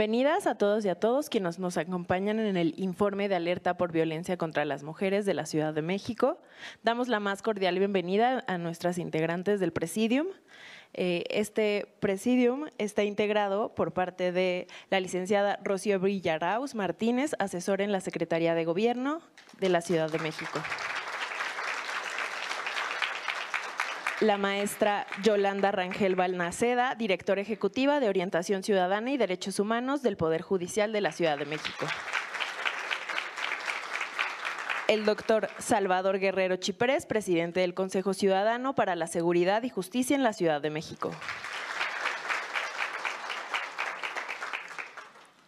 Bienvenidas a todos y a todos quienes nos acompañan en el informe de alerta por violencia contra las mujeres de la Ciudad de México. Damos la más cordial bienvenida a nuestras integrantes del Presidium. Eh, este presidium está integrado por parte de la licenciada Rocío Brillaraus Martínez, asesora en la Secretaría de Gobierno de la Ciudad de México. la maestra Yolanda Rangel Balnaceda, directora ejecutiva de Orientación Ciudadana y Derechos Humanos del Poder Judicial de la Ciudad de México. El doctor Salvador Guerrero Chiprés, presidente del Consejo Ciudadano para la Seguridad y Justicia en la Ciudad de México.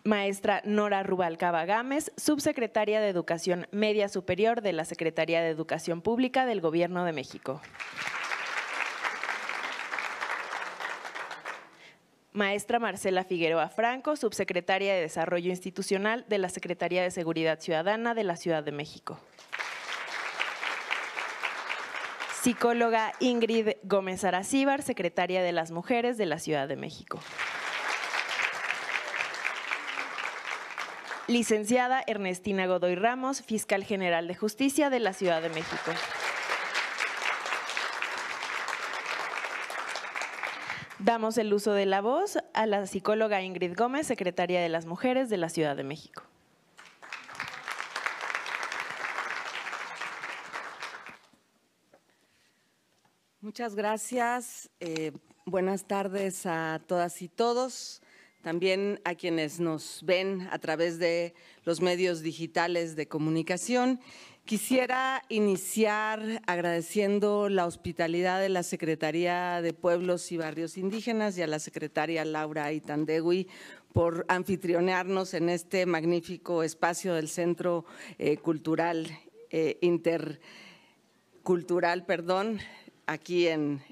Maestra Nora Rubalcaba Gámez, subsecretaria de Educación Media Superior de la Secretaría de Educación Pública del Gobierno de México. Maestra Marcela Figueroa Franco, subsecretaria de Desarrollo Institucional de la Secretaría de Seguridad Ciudadana de la Ciudad de México. Psicóloga Ingrid Gómez Aracíbar, secretaria de las Mujeres de la Ciudad de México. Licenciada Ernestina Godoy Ramos, fiscal general de justicia de la Ciudad de México. Damos el uso de la voz a la psicóloga Ingrid Gómez, secretaria de las Mujeres de la Ciudad de México. Muchas gracias. Eh, buenas tardes a todas y todos. También a quienes nos ven a través de los medios digitales de comunicación Quisiera iniciar agradeciendo la hospitalidad de la Secretaría de Pueblos y Barrios Indígenas y a la secretaria Laura Itandegui por anfitrionearnos en este magnífico espacio del Centro eh, Cultural eh, Intercultural, perdón, aquí en,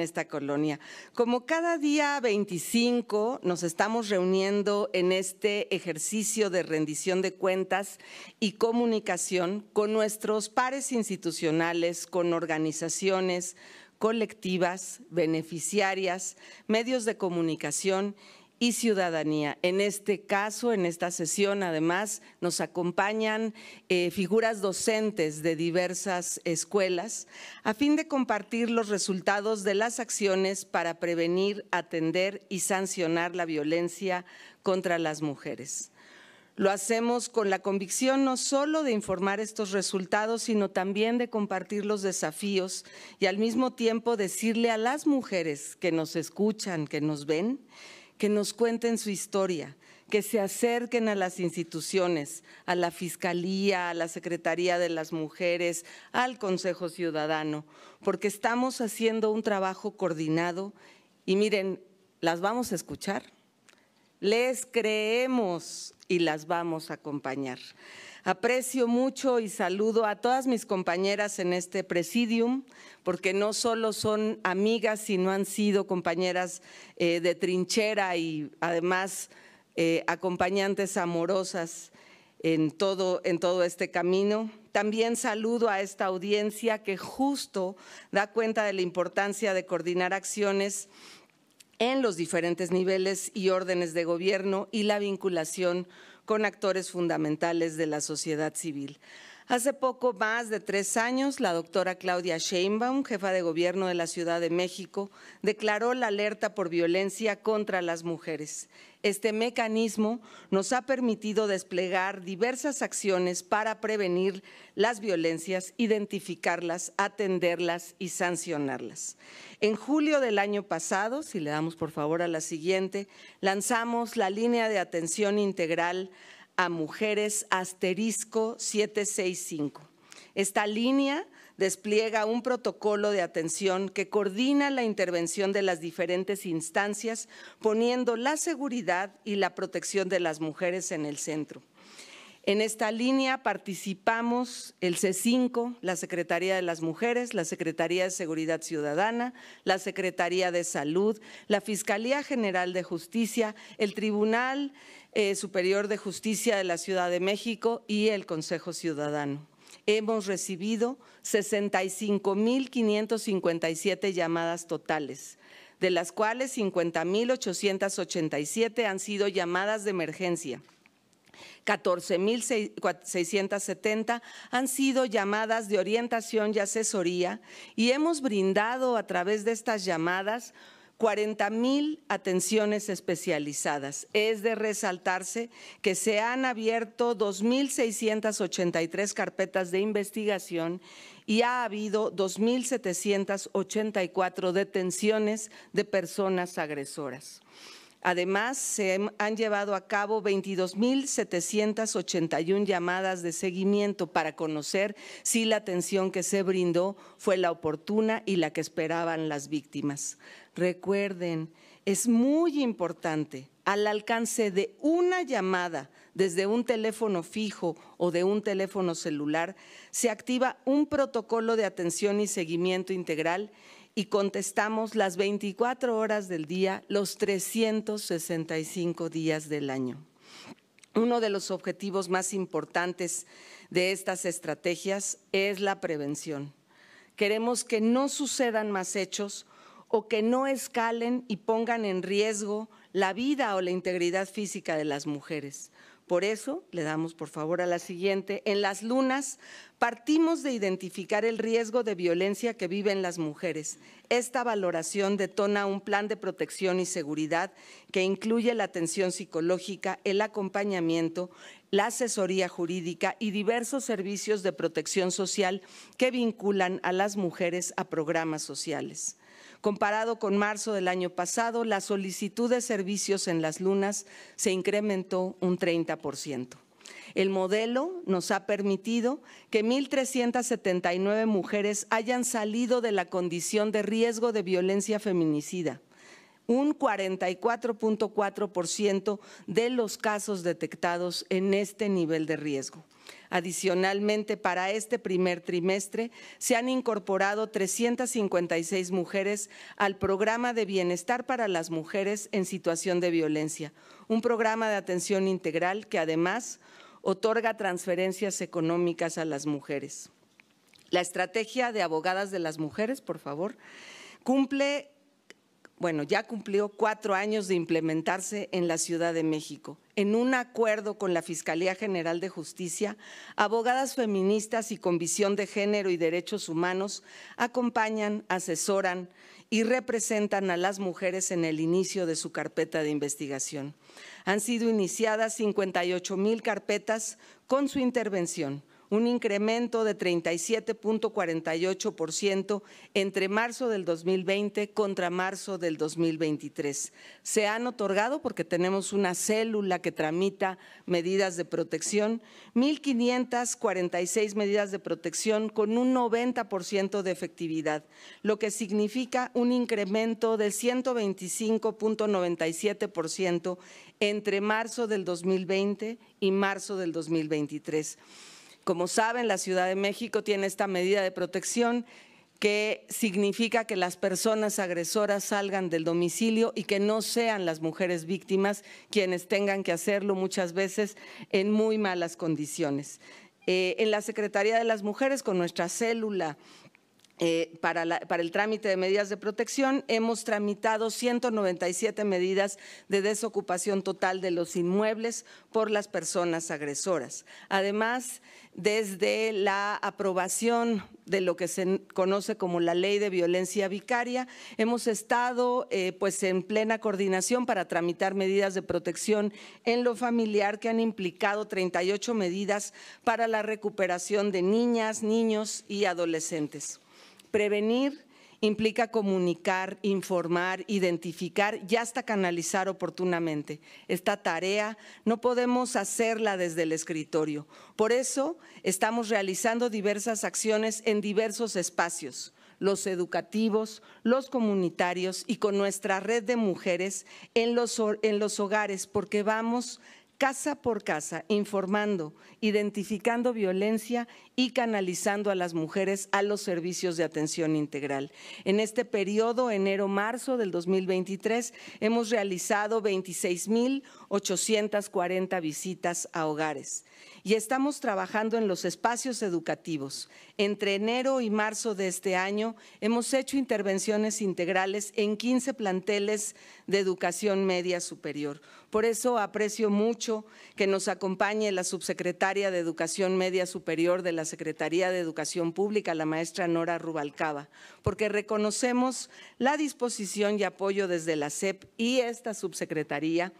esta colonia. Como cada día 25 nos estamos reuniendo en este ejercicio de rendición de cuentas y comunicación con nuestros pares institucionales, con organizaciones colectivas, beneficiarias, medios de comunicación y ciudadanía. En este caso, en esta sesión, además, nos acompañan eh, figuras docentes de diversas escuelas a fin de compartir los resultados de las acciones para prevenir, atender y sancionar la violencia contra las mujeres. Lo hacemos con la convicción no solo de informar estos resultados, sino también de compartir los desafíos y al mismo tiempo decirle a las mujeres que nos escuchan, que nos ven, que nos cuenten su historia, que se acerquen a las instituciones, a la Fiscalía, a la Secretaría de las Mujeres, al Consejo Ciudadano, porque estamos haciendo un trabajo coordinado y miren, las vamos a escuchar, les creemos y las vamos a acompañar. Aprecio mucho y saludo a todas mis compañeras en este presidium, porque no solo son amigas, sino han sido compañeras eh, de trinchera y además eh, acompañantes amorosas en todo, en todo este camino. También saludo a esta audiencia que justo da cuenta de la importancia de coordinar acciones en los diferentes niveles y órdenes de gobierno y la vinculación con actores fundamentales de la sociedad civil. Hace poco más de tres años, la doctora Claudia Sheinbaum, jefa de gobierno de la Ciudad de México, declaró la alerta por violencia contra las mujeres. Este mecanismo nos ha permitido desplegar diversas acciones para prevenir las violencias, identificarlas, atenderlas y sancionarlas. En julio del año pasado, si le damos por favor a la siguiente, lanzamos la línea de atención integral a mujeres asterisco 765. Esta línea despliega un protocolo de atención que coordina la intervención de las diferentes instancias, poniendo la seguridad y la protección de las mujeres en el centro. En esta línea participamos el C5, la Secretaría de las Mujeres, la Secretaría de Seguridad Ciudadana, la Secretaría de Salud, la Fiscalía General de Justicia, el Tribunal eh, Superior de Justicia de la Ciudad de México y el Consejo Ciudadano. Hemos recibido 65.557 llamadas totales, de las cuales 50.887 han sido llamadas de emergencia. 14.670 han sido llamadas de orientación y asesoría y hemos brindado a través de estas llamadas 40,000 atenciones especializadas. Es de resaltarse que se han abierto 2.683 carpetas de investigación y ha habido 2.784 detenciones de personas agresoras. Además, se han llevado a cabo 22.781 llamadas de seguimiento para conocer si la atención que se brindó fue la oportuna y la que esperaban las víctimas. Recuerden, es muy importante al alcance de una llamada desde un teléfono fijo o de un teléfono celular, se activa un protocolo de atención y seguimiento integral y contestamos las 24 horas del día, los 365 días del año. Uno de los objetivos más importantes de estas estrategias es la prevención. Queremos que no sucedan más hechos o que no escalen y pongan en riesgo la vida o la integridad física de las mujeres. Por eso, le damos por favor a la siguiente, en las lunas partimos de identificar el riesgo de violencia que viven las mujeres. Esta valoración detona un plan de protección y seguridad que incluye la atención psicológica, el acompañamiento, la asesoría jurídica y diversos servicios de protección social que vinculan a las mujeres a programas sociales. Comparado con marzo del año pasado, la solicitud de servicios en las lunas se incrementó un 30%. El modelo nos ha permitido que 1.379 mujeres hayan salido de la condición de riesgo de violencia feminicida. Un 44.4% de los casos detectados en este nivel de riesgo. Adicionalmente, para este primer trimestre se han incorporado 356 mujeres al programa de bienestar para las mujeres en situación de violencia, un programa de atención integral que además otorga transferencias económicas a las mujeres. La estrategia de abogadas de las mujeres, por favor, cumple bueno, ya cumplió cuatro años de implementarse en la Ciudad de México. En un acuerdo con la Fiscalía General de Justicia, abogadas feministas y con visión de género y derechos humanos acompañan, asesoran y representan a las mujeres en el inicio de su carpeta de investigación. Han sido iniciadas 58 mil carpetas con su intervención un incremento de 37.48% entre marzo del 2020 contra marzo del 2023. Se han otorgado, porque tenemos una célula que tramita medidas de protección, 1.546 medidas de protección con un 90% de efectividad, lo que significa un incremento del 125.97% entre marzo del 2020 y marzo del 2023. Como saben, la Ciudad de México tiene esta medida de protección que significa que las personas agresoras salgan del domicilio y que no sean las mujeres víctimas quienes tengan que hacerlo muchas veces en muy malas condiciones. Eh, en la Secretaría de las Mujeres, con nuestra célula eh, para, el trámite de medidas de protección hemos tramitado 197 medidas de desocupación total de los inmuebles por las personas agresoras. Además, desde la aprobación de lo que se conoce como la Ley de Violencia Vicaria, hemos estado eh, pues en plena coordinación para tramitar medidas de protección en lo familiar que han implicado 38 medidas para la recuperación de niñas, niños y adolescentes. Prevenir implica comunicar, informar, identificar y hasta canalizar oportunamente. Esta tarea no podemos hacerla desde el escritorio. Por eso estamos realizando diversas acciones en diversos espacios los educativos, los comunitarios y con nuestra red de mujeres en los, en los hogares, porque vamos casa por casa informando, identificando violencia y canalizando a las mujeres a los servicios de atención integral. En este periodo, enero-marzo del 2023, hemos realizado 26.840 visitas a hogares y estamos trabajando en los espacios educativos. Entre enero y marzo de este año hemos hecho intervenciones integrales en 15 planteles de educación media superior. Por eso aprecio mucho que nos acompañe la subsecretaria de Educación Media Superior de la Secretaría de Educación Pública, la maestra Nora Rubalcaba, porque reconocemos la disposición y apoyo desde la SEP y esta subsecretaría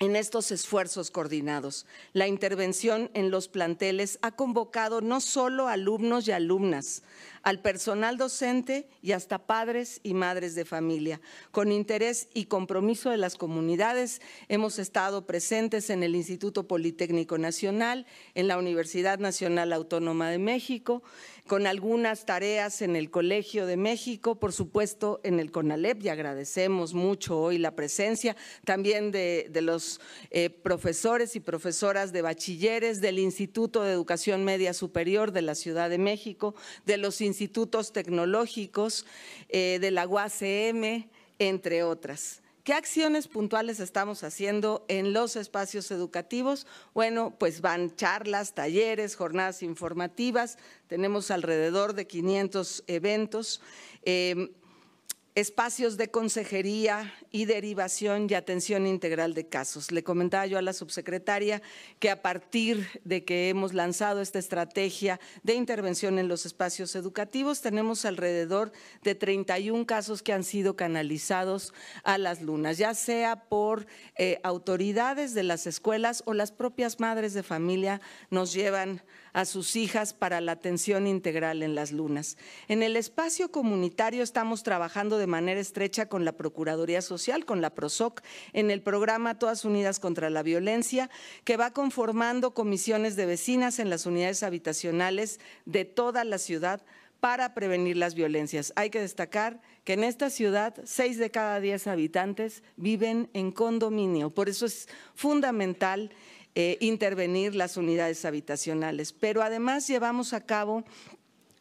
en estos esfuerzos coordinados. La intervención en los planteles ha convocado no solo alumnos y alumnas, al personal docente y hasta padres y madres de familia. Con interés y compromiso de las comunidades hemos estado presentes en el Instituto Politécnico Nacional, en la Universidad Nacional Autónoma de México, con algunas tareas en el Colegio de México, por supuesto en el CONALEP y agradecemos mucho hoy la presencia también de, los eh, profesores y profesoras de bachilleres del Instituto de Educación Media Superior de la Ciudad de México, de los institutos tecnológicos, eh, de la UACM, entre otras. ¿Qué acciones puntuales estamos haciendo en los espacios educativos? Bueno, pues van charlas, talleres, jornadas informativas, tenemos alrededor de 500 eventos. Em, espacios de consejería y derivación y atención integral de casos. Le comentaba yo a la subsecretaria que a partir de que hemos lanzado esta estrategia de intervención en los espacios educativos, tenemos alrededor de 31 casos que han sido canalizados a las lunas, ya sea por eh, autoridades de las escuelas o las propias madres de familia nos llevan a sus hijas para la atención integral en las lunas. En el espacio comunitario estamos trabajando de manera estrecha con la Procuraduría Social, con la PROSOC, en el programa Todas Unidas contra la Violencia, que va conformando comisiones de vecinas en las unidades habitacionales de toda la ciudad para prevenir las violencias. Hay que destacar que en esta ciudad seis de cada diez habitantes viven en condominio, por eso es fundamental eh, intervenir las unidades habitacionales. Pero además llevamos a cabo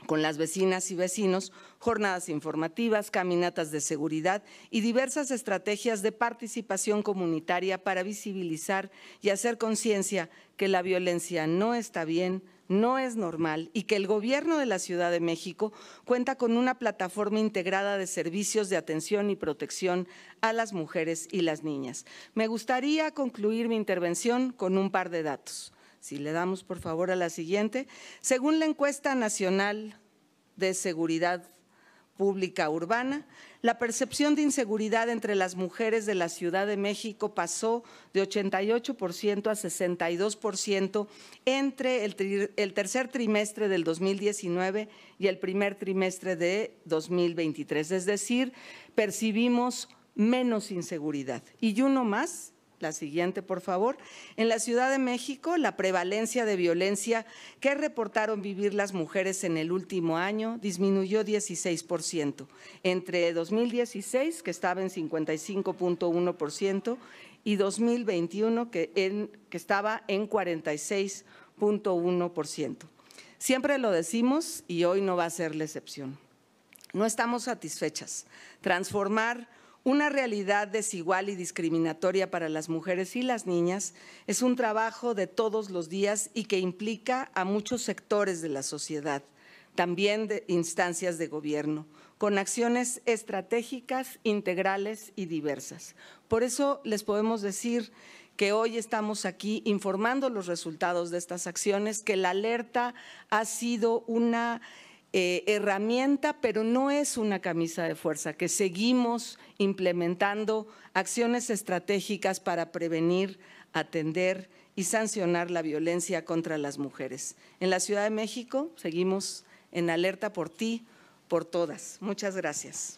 con las vecinas y vecinos, jornadas informativas, caminatas de seguridad y diversas estrategias de participación comunitaria para visibilizar y hacer conciencia que la violencia no está bien, no es normal y que el gobierno de la Ciudad de México cuenta con una plataforma integrada de servicios de atención y protección a las mujeres y las niñas. Me gustaría concluir mi intervención con un par de datos. Si le damos por favor a la siguiente. Según la encuesta nacional de seguridad pública urbana, la percepción de inseguridad entre las mujeres de la Ciudad de México pasó de 88% a 62% entre el, tercer trimestre del 2019 y el primer trimestre de 2023. Es decir, percibimos menos inseguridad. Y uno más la siguiente por favor, en la Ciudad de México la prevalencia de violencia que reportaron vivir las mujeres en el último año disminuyó 16%, entre 2016 que estaba en 55.1% y 2021 que, en, que estaba en 46.1%. Siempre lo decimos y hoy no va a ser la excepción. No estamos satisfechas. Transformar una realidad desigual y discriminatoria para las mujeres y las niñas es un trabajo de todos los días y que implica a muchos sectores de la sociedad, también de instancias de gobierno, con acciones estratégicas, integrales y diversas. Por eso les podemos decir que hoy estamos aquí informando los resultados de estas acciones, que la alerta ha sido una eh, herramienta, pero no es una camisa de fuerza, que seguimos implementando acciones estratégicas para prevenir, atender y sancionar la violencia contra las mujeres. En la Ciudad de México seguimos en alerta por ti, por todas. Muchas gracias.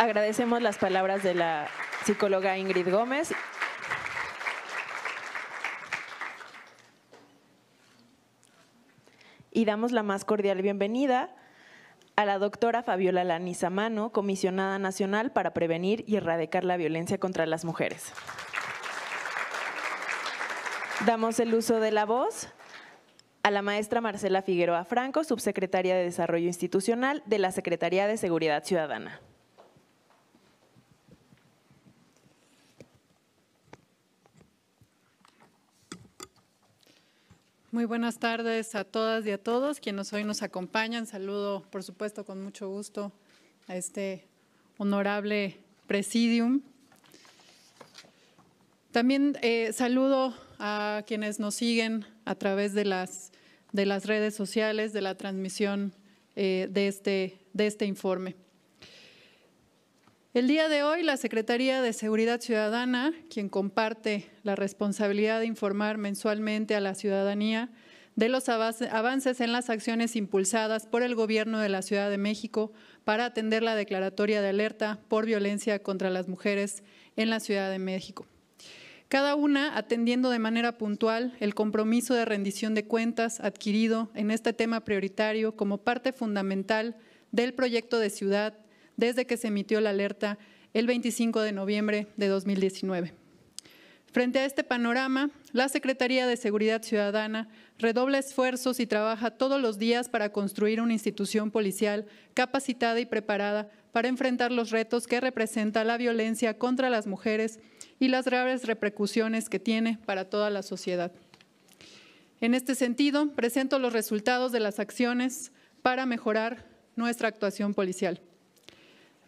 Agradecemos las palabras de la psicóloga Ingrid Gómez. y damos la más cordial bienvenida a la doctora Fabiola Lanizamano, comisionada nacional para prevenir y erradicar la violencia contra las mujeres. Damos el uso de la voz a la maestra Marcela Figueroa Franco, subsecretaria de Desarrollo Institucional de la Secretaría de Seguridad Ciudadana. Muy buenas tardes a todas y a todos quienes hoy nos acompañan. Saludo, por supuesto, con mucho gusto a este honorable presidium. También eh, saludo a quienes nos siguen a través de las, de las redes sociales, de la transmisión eh, de, este, de este informe. El día de hoy, la Secretaría de Seguridad Ciudadana, quien comparte la responsabilidad de informar mensualmente a la ciudadanía de los avances en las acciones impulsadas por el Gobierno de la Ciudad de México para atender la declaratoria de alerta por violencia contra las mujeres en la Ciudad de México. Cada una atendiendo de manera puntual el compromiso de rendición de cuentas adquirido en este tema prioritario como parte fundamental del proyecto de ciudad desde que se emitió la alerta el 25 de noviembre de 2019. Frente a este panorama, la Secretaría de Seguridad Ciudadana redobla esfuerzos y trabaja todos los días para construir una institución policial capacitada y preparada para enfrentar los retos que representa la violencia contra las mujeres y las graves repercusiones que tiene para toda la sociedad. En este sentido, presento los resultados de las acciones para mejorar nuestra actuación policial.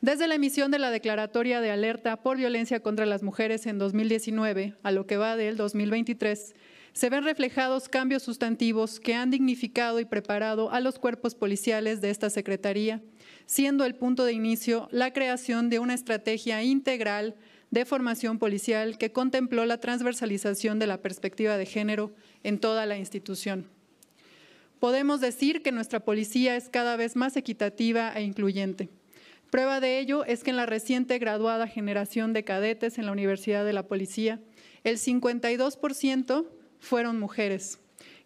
Desde la emisión de la declaratoria de alerta por violencia contra las mujeres en 2019 a lo que va del 2023, se ven reflejados cambios sustantivos que han dignificado y preparado a los cuerpos policiales de esta Secretaría, siendo el punto de inicio la creación de una estrategia integral de formación policial que contempló la transversalización de la perspectiva de género en toda la institución. Podemos decir que nuestra policía es cada vez más equitativa e incluyente. Prueba de ello es que en la reciente graduada generación de cadetes en la Universidad de la Policía, el 52% fueron mujeres,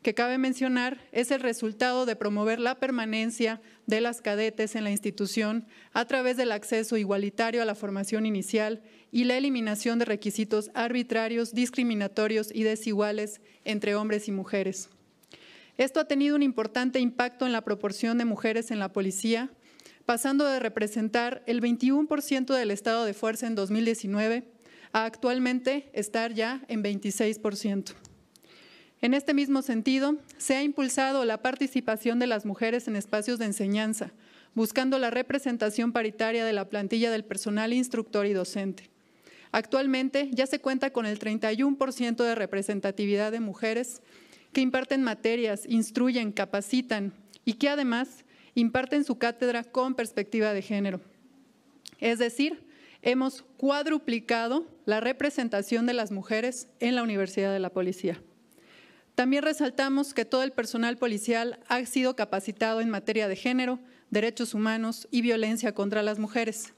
que cabe mencionar es el resultado de promover la permanencia de las cadetes en la institución a través del acceso igualitario a la formación inicial y la eliminación de requisitos arbitrarios, discriminatorios y desiguales entre hombres y mujeres. Esto ha tenido un importante impacto en la proporción de mujeres en la policía, pasando de representar el 21% del estado de fuerza en 2019 a actualmente estar ya en 26%. En este mismo sentido, se ha impulsado la participación de las mujeres en espacios de enseñanza, buscando la representación paritaria de la plantilla del personal instructor y docente. Actualmente ya se cuenta con el 31% de representatividad de mujeres que imparten materias, instruyen, capacitan y que además imparten su cátedra con perspectiva de género. Es decir, hemos cuadruplicado la representación de las mujeres en la Universidad de la Policía. También resaltamos que todo el personal policial ha sido capacitado en materia de género, derechos humanos y violencia contra las mujeres.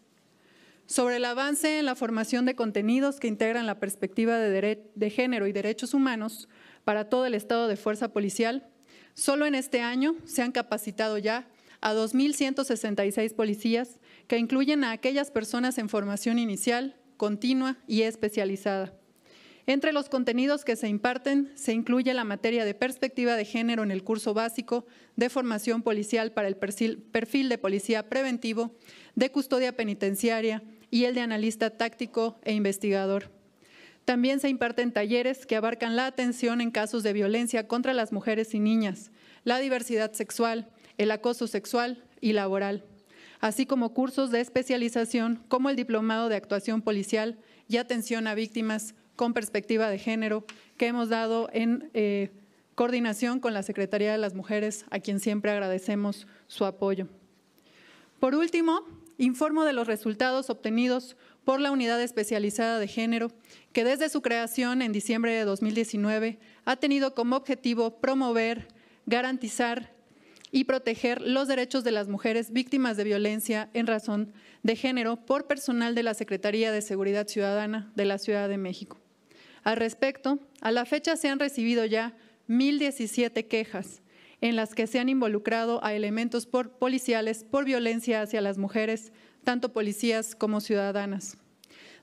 Sobre el avance en la formación de contenidos que integran la perspectiva de, de, género y derechos humanos para todo el estado de fuerza policial, solo en este año se han capacitado ya a 2.166 policías, que incluyen a aquellas personas en formación inicial, continua y especializada. Entre los contenidos que se imparten se incluye la materia de perspectiva de género en el curso básico, de formación policial para el perfil de policía preventivo, de custodia penitenciaria y el de analista táctico e investigador. También se imparten talleres que abarcan la atención en casos de violencia contra las mujeres y niñas, la diversidad sexual, el acoso sexual y laboral, así como cursos de especialización como el Diplomado de Actuación Policial y Atención a Víctimas con Perspectiva de Género que hemos dado en eh, coordinación con la Secretaría de las Mujeres, a quien siempre agradecemos su apoyo. Por último, informo de los resultados obtenidos por la Unidad Especializada de Género, que desde su creación en diciembre de 2019 ha tenido como objetivo promover, garantizar y proteger los derechos de las mujeres víctimas de violencia en razón de género por personal de la Secretaría de Seguridad Ciudadana de la Ciudad de México. Al respecto, a la fecha se han recibido ya 1.017 quejas en las que se han involucrado a elementos policiales por violencia hacia las mujeres, tanto policías como ciudadanas.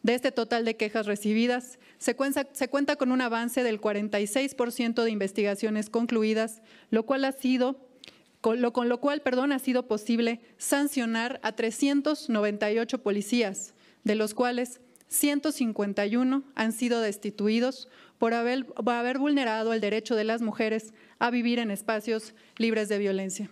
De este total de quejas recibidas, se cuenta, se cuenta con un avance del 46% de investigaciones concluidas, lo cual ha sido con lo, con lo cual perdón, ha sido posible sancionar a 398 policías, de los cuales 151 han sido destituidos por haber vulnerado el derecho de las mujeres a vivir en espacios libres de violencia.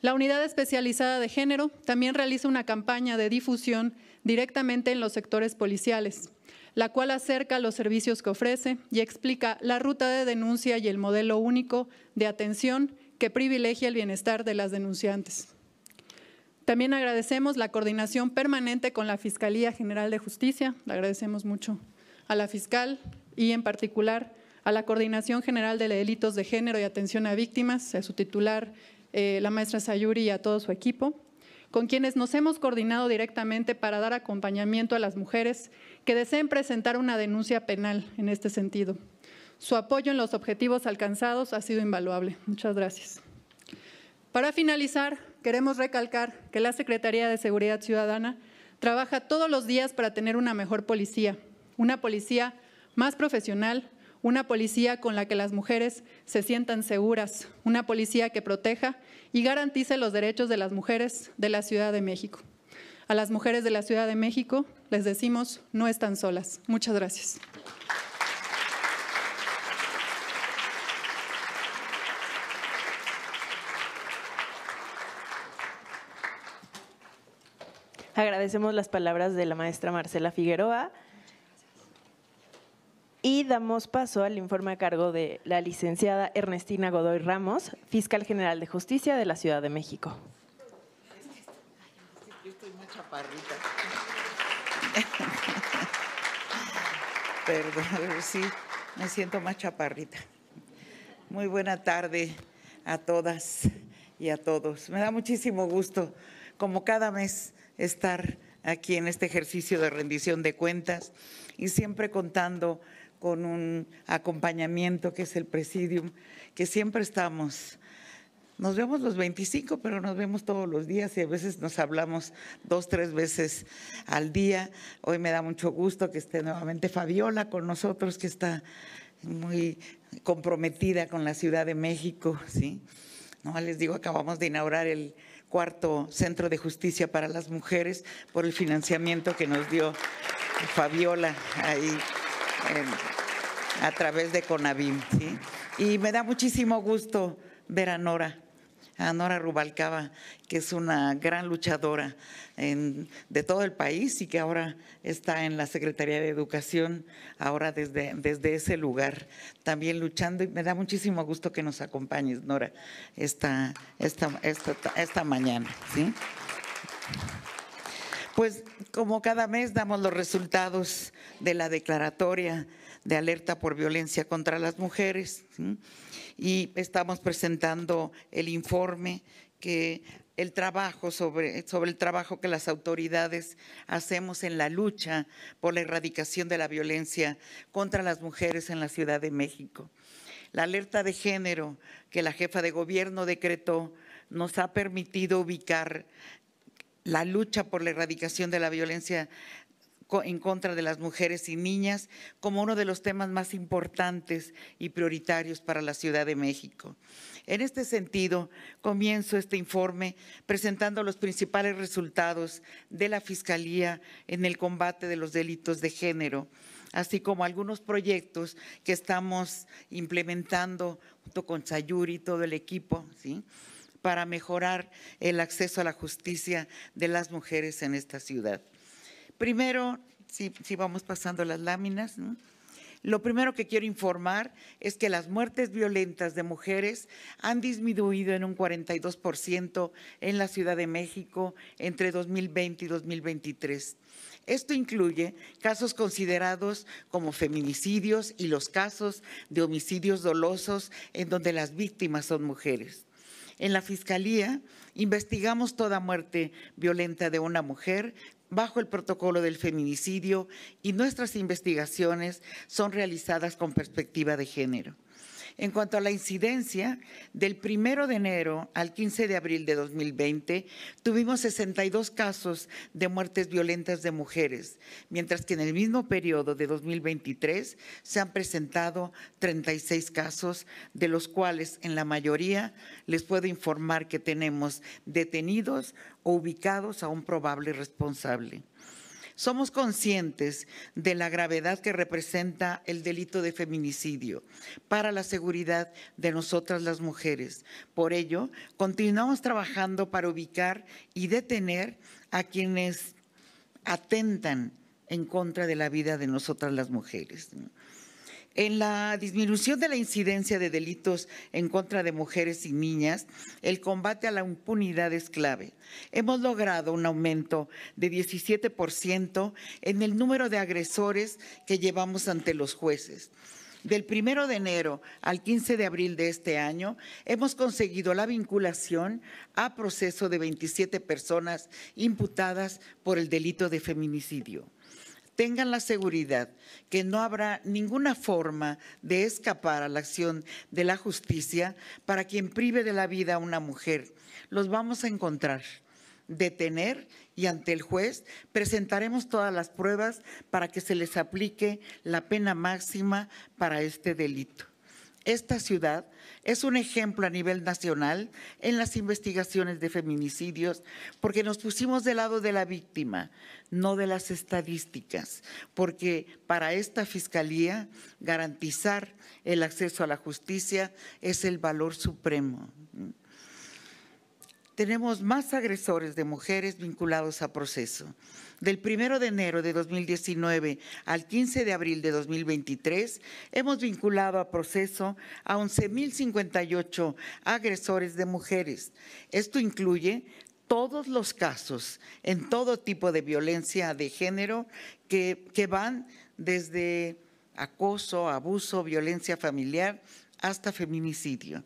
La Unidad Especializada de Género también realiza una campaña de difusión directamente en los sectores policiales, la cual acerca los servicios que ofrece y explica la ruta de denuncia y el modelo único de atención que privilegia el bienestar de las denunciantes. También agradecemos la coordinación permanente con la Fiscalía General de Justicia, le agradecemos mucho a la fiscal y en particular a la Coordinación General de Delitos de Género y Atención a Víctimas, a su titular, eh, la maestra Sayuri y a todo su equipo, con quienes nos hemos coordinado directamente para dar acompañamiento a las mujeres que deseen presentar una denuncia penal en este sentido. Su apoyo en los objetivos alcanzados ha sido invaluable. Muchas gracias. Para finalizar, queremos recalcar que la Secretaría de Seguridad Ciudadana trabaja todos los días para tener una mejor policía, una policía más profesional, una policía con la que las mujeres se sientan seguras, una policía que proteja y garantice los derechos de las mujeres de la Ciudad de México. A las mujeres de la Ciudad de México les decimos, no están solas. Muchas gracias. Agradecemos las palabras de la maestra Marcela Figueroa y damos paso al informe a cargo de la licenciada Ernestina Godoy Ramos, fiscal general de justicia de la Ciudad de México. Yo estoy Perdón, sí, me siento más chaparrita. Muy buena tarde a todas y a todos. Me da muchísimo gusto, como cada mes, estar aquí en este ejercicio de rendición de cuentas y siempre contando con un acompañamiento que es el presidium, que siempre estamos. Nos vemos los 25, pero nos vemos todos los días y a veces nos hablamos dos, tres veces al día. Hoy me da mucho gusto que esté nuevamente Fabiola con nosotros, que está muy comprometida con la Ciudad de México, ¿sí? No, les digo, acabamos de inaugurar el, cuarto Centro de Justicia para las Mujeres por el financiamiento que nos dio Fabiola ahí em, a través de Conavim. Y me da muchísimo gusto ver a Nora a Nora Rubalcaba, que es una gran luchadora de todo el país y que ahora está en la Secretaría de Educación, ahora desde, desde ese lugar, también luchando. Y me da muchísimo gusto que nos acompañes, Nora, esta, esta, esta mañana. ¿sí? Pues como cada mes damos los resultados de la declaratoria de alerta por violencia contra las mujeres. Y estamos presentando el informe que el trabajo sobre, sobre el trabajo que las autoridades hacemos en la lucha por la erradicación de la violencia contra las mujeres en la Ciudad de México. La alerta de género que la jefa de gobierno decretó nos ha permitido ubicar la lucha por la erradicación de la violencia en contra de las mujeres y niñas como uno de los temas más importantes y prioritarios para la Ciudad de México. En este sentido, comienzo este informe presentando los principales resultados de la Fiscalía en el combate de los delitos de género, así como algunos proyectos que estamos implementando junto con Sayuri y todo el equipo, para mejorar el acceso a la justicia de las mujeres en esta ciudad. Primero, si, vamos pasando las láminas, Lo primero que quiero informar es que las muertes violentas de mujeres han disminuido en un 42% en la Ciudad de México entre 2020 y 2023. Esto incluye casos considerados como feminicidios y los casos de homicidios dolosos en donde las víctimas son mujeres. En la Fiscalía investigamos toda muerte violenta de una mujer bajo el protocolo del feminicidio y nuestras investigaciones son realizadas con perspectiva de género. En cuanto a la incidencia, del 1 de enero al 15 de abril de 2020 tuvimos 62 casos de muertes violentas de mujeres, mientras que en el mismo periodo de 2023 se han presentado 36 casos, de los cuales en la mayoría les puedo informar que tenemos detenidos o ubicados a un probable responsable. Somos conscientes de la gravedad que representa el delito de feminicidio para la seguridad de nosotras las mujeres. Por ello, continuamos trabajando para ubicar y detener a quienes atentan en contra de la vida de nosotras las mujeres. En la disminución de la incidencia de delitos en contra de mujeres y niñas, el combate a la impunidad es clave. Hemos logrado un aumento de 17% en el número de agresores que llevamos ante los jueces. Del 1 de enero al 15 de abril de este año, hemos conseguido la vinculación a proceso de 27 personas imputadas por el delito de feminicidio tengan la seguridad que no habrá ninguna forma de escapar a la acción de la justicia para quien prive de la vida a una mujer. Los vamos a encontrar, detener y ante el juez presentaremos todas las pruebas para que se les aplique la pena máxima para este delito. Esta ciudad es un ejemplo a nivel nacional en las investigaciones de feminicidios porque nos pusimos del lado de la víctima, no de las estadísticas, porque para esta Fiscalía garantizar el acceso a la justicia es el valor supremo tenemos más agresores de mujeres vinculados a proceso. Del 1 de enero de 2019 al 15 de abril de 2023, hemos vinculado a proceso a 11.058 agresores de mujeres. Esto incluye todos los casos en todo tipo de violencia de género que, que van desde acoso, abuso, violencia familiar hasta feminicidio.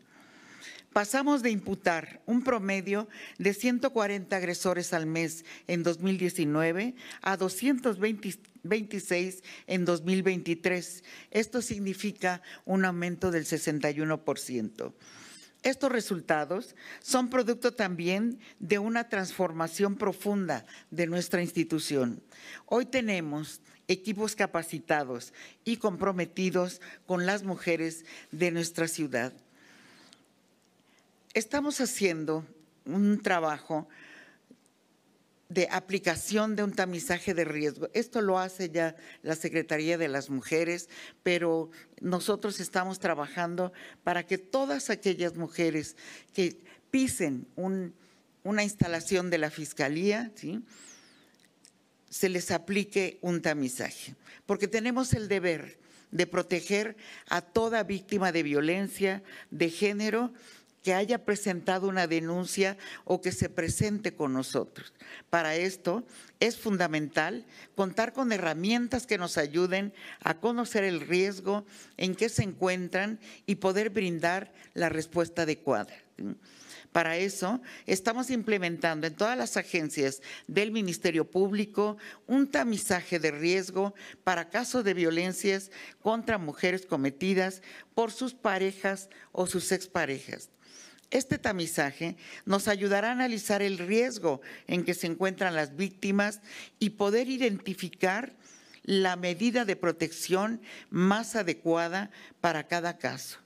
Pasamos de imputar un promedio de 140 agresores al mes en 2019 a 226 en 2023. Esto significa un aumento del 61%. Estos resultados son producto también de una transformación profunda de nuestra institución. Hoy tenemos equipos capacitados y comprometidos con las mujeres de nuestra ciudad estamos haciendo un trabajo de aplicación de un tamizaje de riesgo. Esto lo hace ya la Secretaría de las Mujeres, pero nosotros estamos trabajando para que todas aquellas mujeres que pisen una instalación de la Fiscalía, se les aplique un tamizaje, porque tenemos el deber de proteger a toda víctima de violencia de género haya presentado una denuncia o que se presente con nosotros. Para esto es fundamental contar con herramientas que nos ayuden a conocer el riesgo en que se encuentran y poder brindar la respuesta adecuada. Para eso, estamos implementando en todas las agencias del Ministerio Público un tamizaje de riesgo para casos de violencias contra mujeres cometidas por sus parejas o sus exparejas. Este tamizaje nos ayudará a analizar el riesgo en que se encuentran las víctimas y poder identificar la medida de protección más adecuada para cada caso.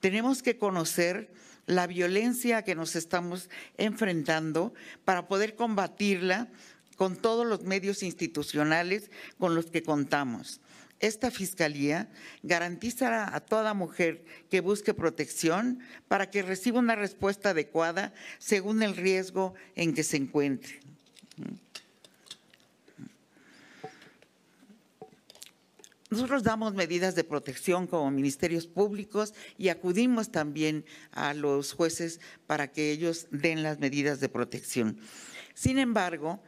Tenemos que conocer la violencia que nos estamos enfrentando para poder combatirla con todos los medios institucionales con los que contamos. Esta Fiscalía garantizará a toda mujer que busque protección para que reciba una respuesta adecuada según el riesgo en que se encuentre. Nosotros damos medidas de protección como ministerios públicos y acudimos también a los jueces para que ellos den las medidas de protección. Sin embargo,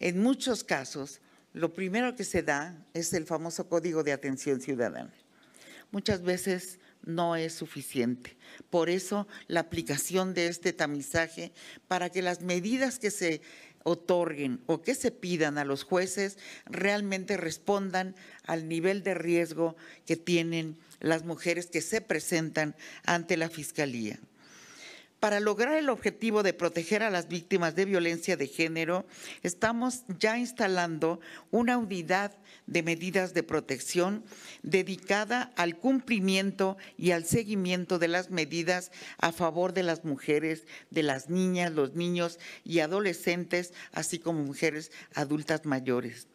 en muchos casos, lo primero que se da es el famoso código de atención ciudadana. Muchas veces no es suficiente. Por eso la aplicación de este tamizaje para que las medidas que se otorguen o que se pidan a los jueces realmente respondan al nivel de riesgo que tienen las mujeres que se presentan ante la Fiscalía. Para lograr el objetivo de proteger a las víctimas de violencia de género, estamos ya instalando una unidad de medidas de protección dedicada al cumplimiento y al seguimiento de las medidas a favor de las mujeres, de las niñas, los niños y adolescentes, así como mujeres adultas mayores.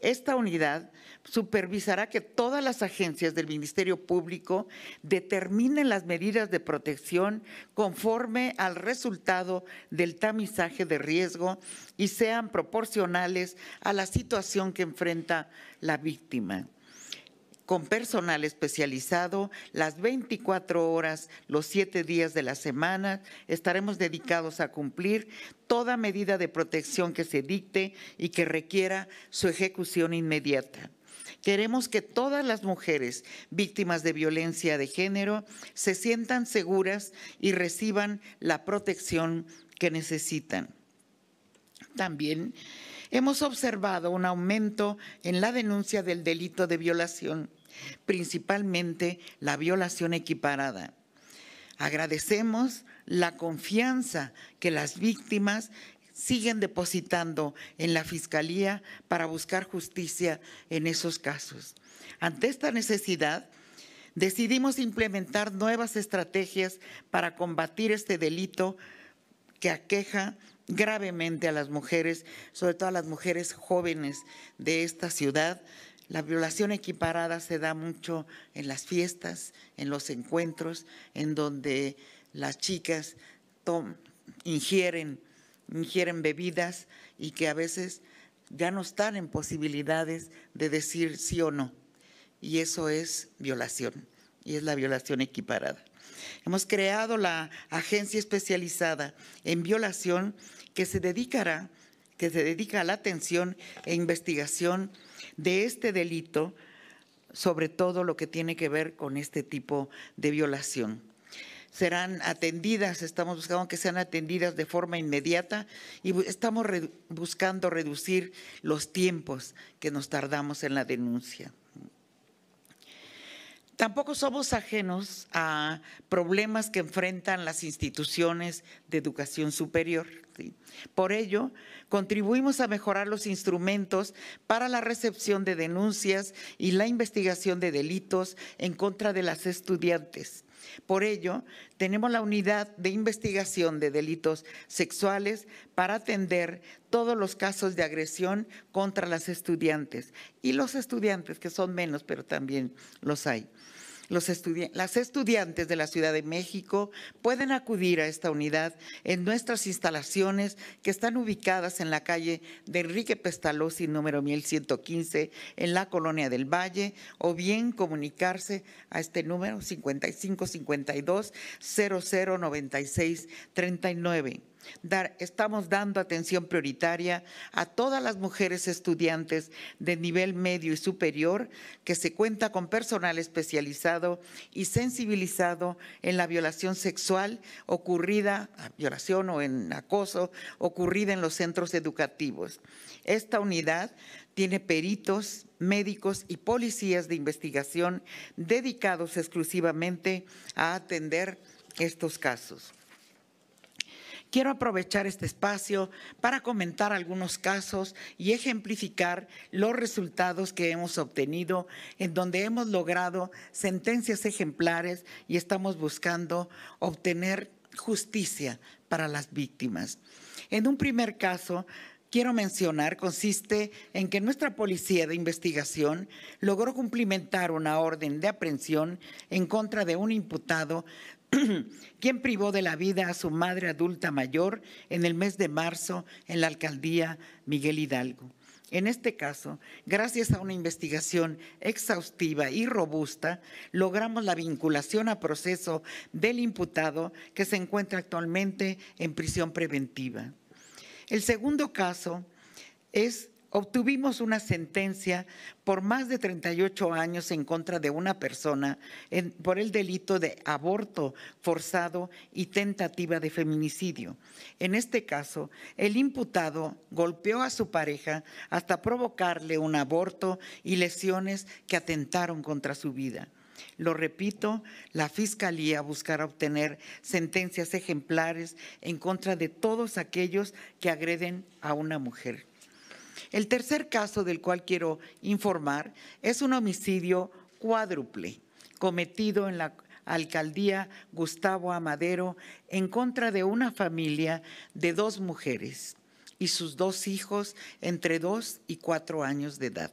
Esta unidad supervisará que todas las agencias del Ministerio Público determinen las medidas de protección conforme al resultado del tamizaje de riesgo y sean proporcionales a la situación que enfrenta la víctima con personal especializado las 24 horas, los 7 días de la semana. Estaremos dedicados a cumplir toda medida de protección que se dicte y que requiera su ejecución inmediata. Queremos que todas las mujeres víctimas de violencia de género se sientan seguras y reciban la protección que necesitan. También hemos observado un aumento en la denuncia del delito de violación principalmente la violación equiparada. Agradecemos la confianza que las víctimas siguen depositando en la Fiscalía para buscar justicia en esos casos. Ante esta necesidad, decidimos implementar nuevas estrategias para combatir este delito que aqueja gravemente a las mujeres, sobre todo a las mujeres jóvenes de esta ciudad, la violación equiparada se da mucho en las fiestas, en los encuentros, en donde las chicas ingieren, ingieren bebidas y que a veces ya no están en posibilidades de decir sí o no. Y eso es violación, y es la violación equiparada. Hemos creado la agencia especializada en violación que se dedicará que se dedica a la atención e investigación de este delito, sobre todo lo que tiene que ver con este tipo de violación. Serán atendidas, estamos buscando que sean atendidas de forma inmediata y estamos buscando reducir los tiempos que nos tardamos en la denuncia. Tampoco somos ajenos a problemas que enfrentan las instituciones de educación superior. Por ello, contribuimos a mejorar los instrumentos para la recepción de denuncias y la investigación de delitos en contra de las estudiantes por ello, tenemos la unidad de investigación de delitos sexuales para atender todos los casos de agresión contra las estudiantes y los estudiantes, que son menos, pero también los hay. Los las estudiantes de la Ciudad de México pueden acudir a esta unidad en nuestras instalaciones que están ubicadas en la calle de Enrique Pestalozzi, número 1115, en la Colonia del Valle, o bien comunicarse a este número 5552 009639 estamos dando atención prioritaria a todas las mujeres estudiantes de nivel medio y superior que se cuenta con personal especializado y sensibilizado en la violación sexual ocurrida, ah, violación o en acoso ocurrida en los centros educativos. Esta unidad tiene peritos, médicos y policías de investigación dedicados exclusivamente a atender estos casos. Quiero aprovechar este espacio para comentar algunos casos y ejemplificar los resultados que hemos obtenido, en donde hemos logrado sentencias ejemplares y estamos buscando obtener justicia para las víctimas. En un primer caso, quiero mencionar consiste en que nuestra policía de investigación logró cumplimentar una orden de aprehensión en contra de un imputado quien privó de la vida a su madre adulta mayor en el mes de marzo en la alcaldía Miguel Hidalgo. En este caso, gracias a una investigación exhaustiva y robusta, logramos la vinculación a proceso del imputado que se encuentra actualmente en prisión preventiva. El segundo caso es obtuvimos una sentencia por más de 38 años en contra de una persona por el delito de aborto forzado y tentativa de feminicidio. En este caso, el imputado golpeó a su pareja hasta provocarle un aborto y lesiones que atentaron contra su vida. Lo repito, la Fiscalía buscará obtener sentencias ejemplares en contra de todos aquellos que agreden a una mujer. El tercer caso del cual quiero informar es un homicidio cuádruple cometido en la alcaldía Gustavo Amadero en contra de una familia de dos mujeres y sus dos hijos entre dos y cuatro años de edad.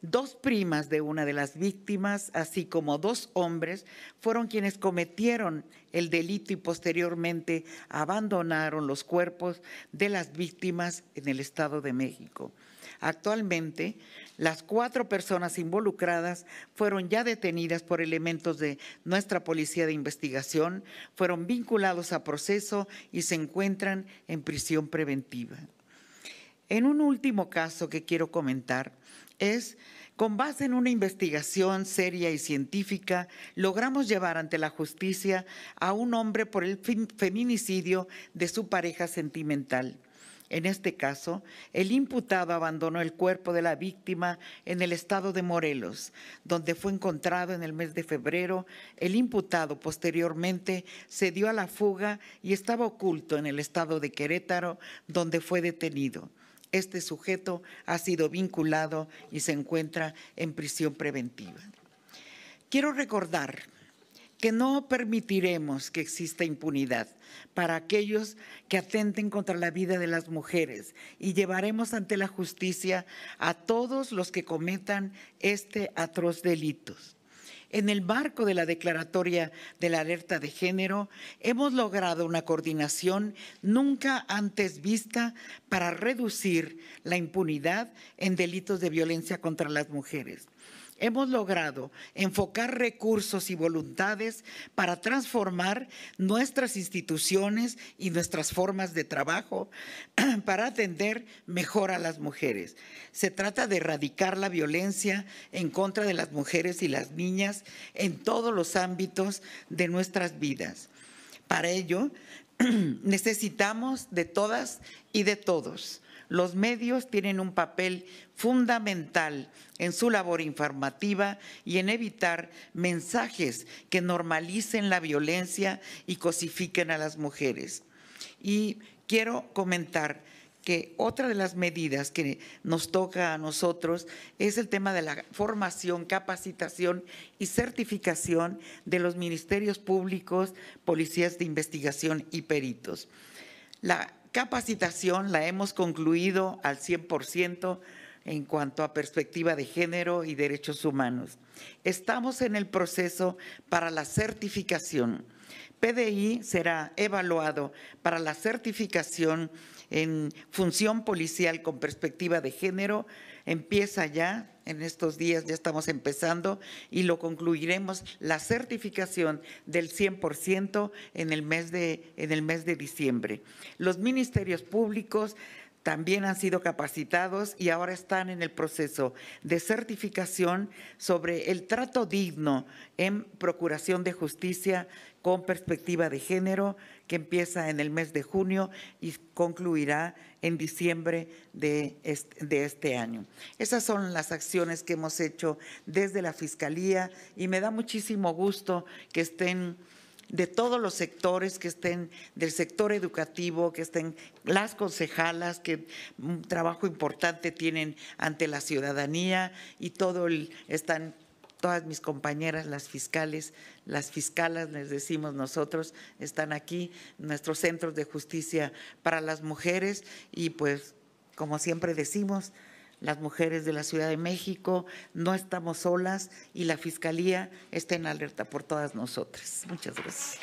Dos primas de una de las víctimas, así como dos hombres, fueron quienes cometieron el delito y posteriormente abandonaron los cuerpos de las víctimas en el Estado de México. Actualmente, las cuatro personas involucradas fueron ya detenidas por elementos de nuestra Policía de Investigación, fueron vinculados a proceso y se encuentran en prisión preventiva. En un último caso que quiero comentar, es, con base en una investigación seria y científica, logramos llevar ante la justicia a un hombre por el feminicidio de su pareja sentimental. En este caso, el imputado abandonó el cuerpo de la víctima en el estado de Morelos, donde fue encontrado en el mes de febrero. El imputado posteriormente se dio a la fuga y estaba oculto en el estado de Querétaro, donde fue detenido. Este sujeto ha sido vinculado y se encuentra en prisión preventiva. Quiero recordar que no permitiremos que exista impunidad para aquellos que atenten contra la vida de las mujeres y llevaremos ante la justicia a todos los que cometan este atroz delito. En el marco de la declaratoria de la alerta de género, hemos logrado una coordinación nunca antes vista para reducir la impunidad en delitos de violencia contra las mujeres hemos logrado enfocar recursos y voluntades para transformar nuestras instituciones y nuestras formas de trabajo para atender mejor a las mujeres. Se trata de erradicar la violencia en contra de las mujeres y las niñas en todos los ámbitos de nuestras vidas. Para ello, necesitamos de todas y de todos los medios tienen un papel fundamental en su labor informativa y en evitar mensajes que normalicen la violencia y cosifiquen a las mujeres. Y quiero comentar que otra de las medidas que nos toca a nosotros es el tema de la formación, capacitación y certificación de los ministerios públicos, policías de investigación y peritos. La capacitación la hemos concluido al 100% en cuanto a perspectiva de género y derechos humanos. Estamos en el proceso para la certificación. PDI será evaluado para la certificación en función policial con perspectiva de género. Empieza ya en estos días, ya estamos empezando y lo concluiremos la certificación del 100% en el mes de, en el mes de diciembre. Los ministerios públicos también han sido capacitados y ahora están en el proceso de certificación sobre el trato digno en procuración de justicia con perspectiva de género que empieza en el mes de junio y concluirá en diciembre de este, año. Esas son las acciones que hemos hecho desde la Fiscalía y me da muchísimo gusto que estén de todos los sectores, que estén del sector educativo, que estén las concejalas, que un mm, trabajo importante tienen ante la ciudadanía y todo el, están todas mis compañeras, las fiscales, las fiscalas, les decimos nosotros, están aquí, nuestros centros de justicia para las mujeres y pues, como siempre decimos, las mujeres de la Ciudad de México, no estamos solas y la Fiscalía está en alerta por todas nosotras. Muchas gracias.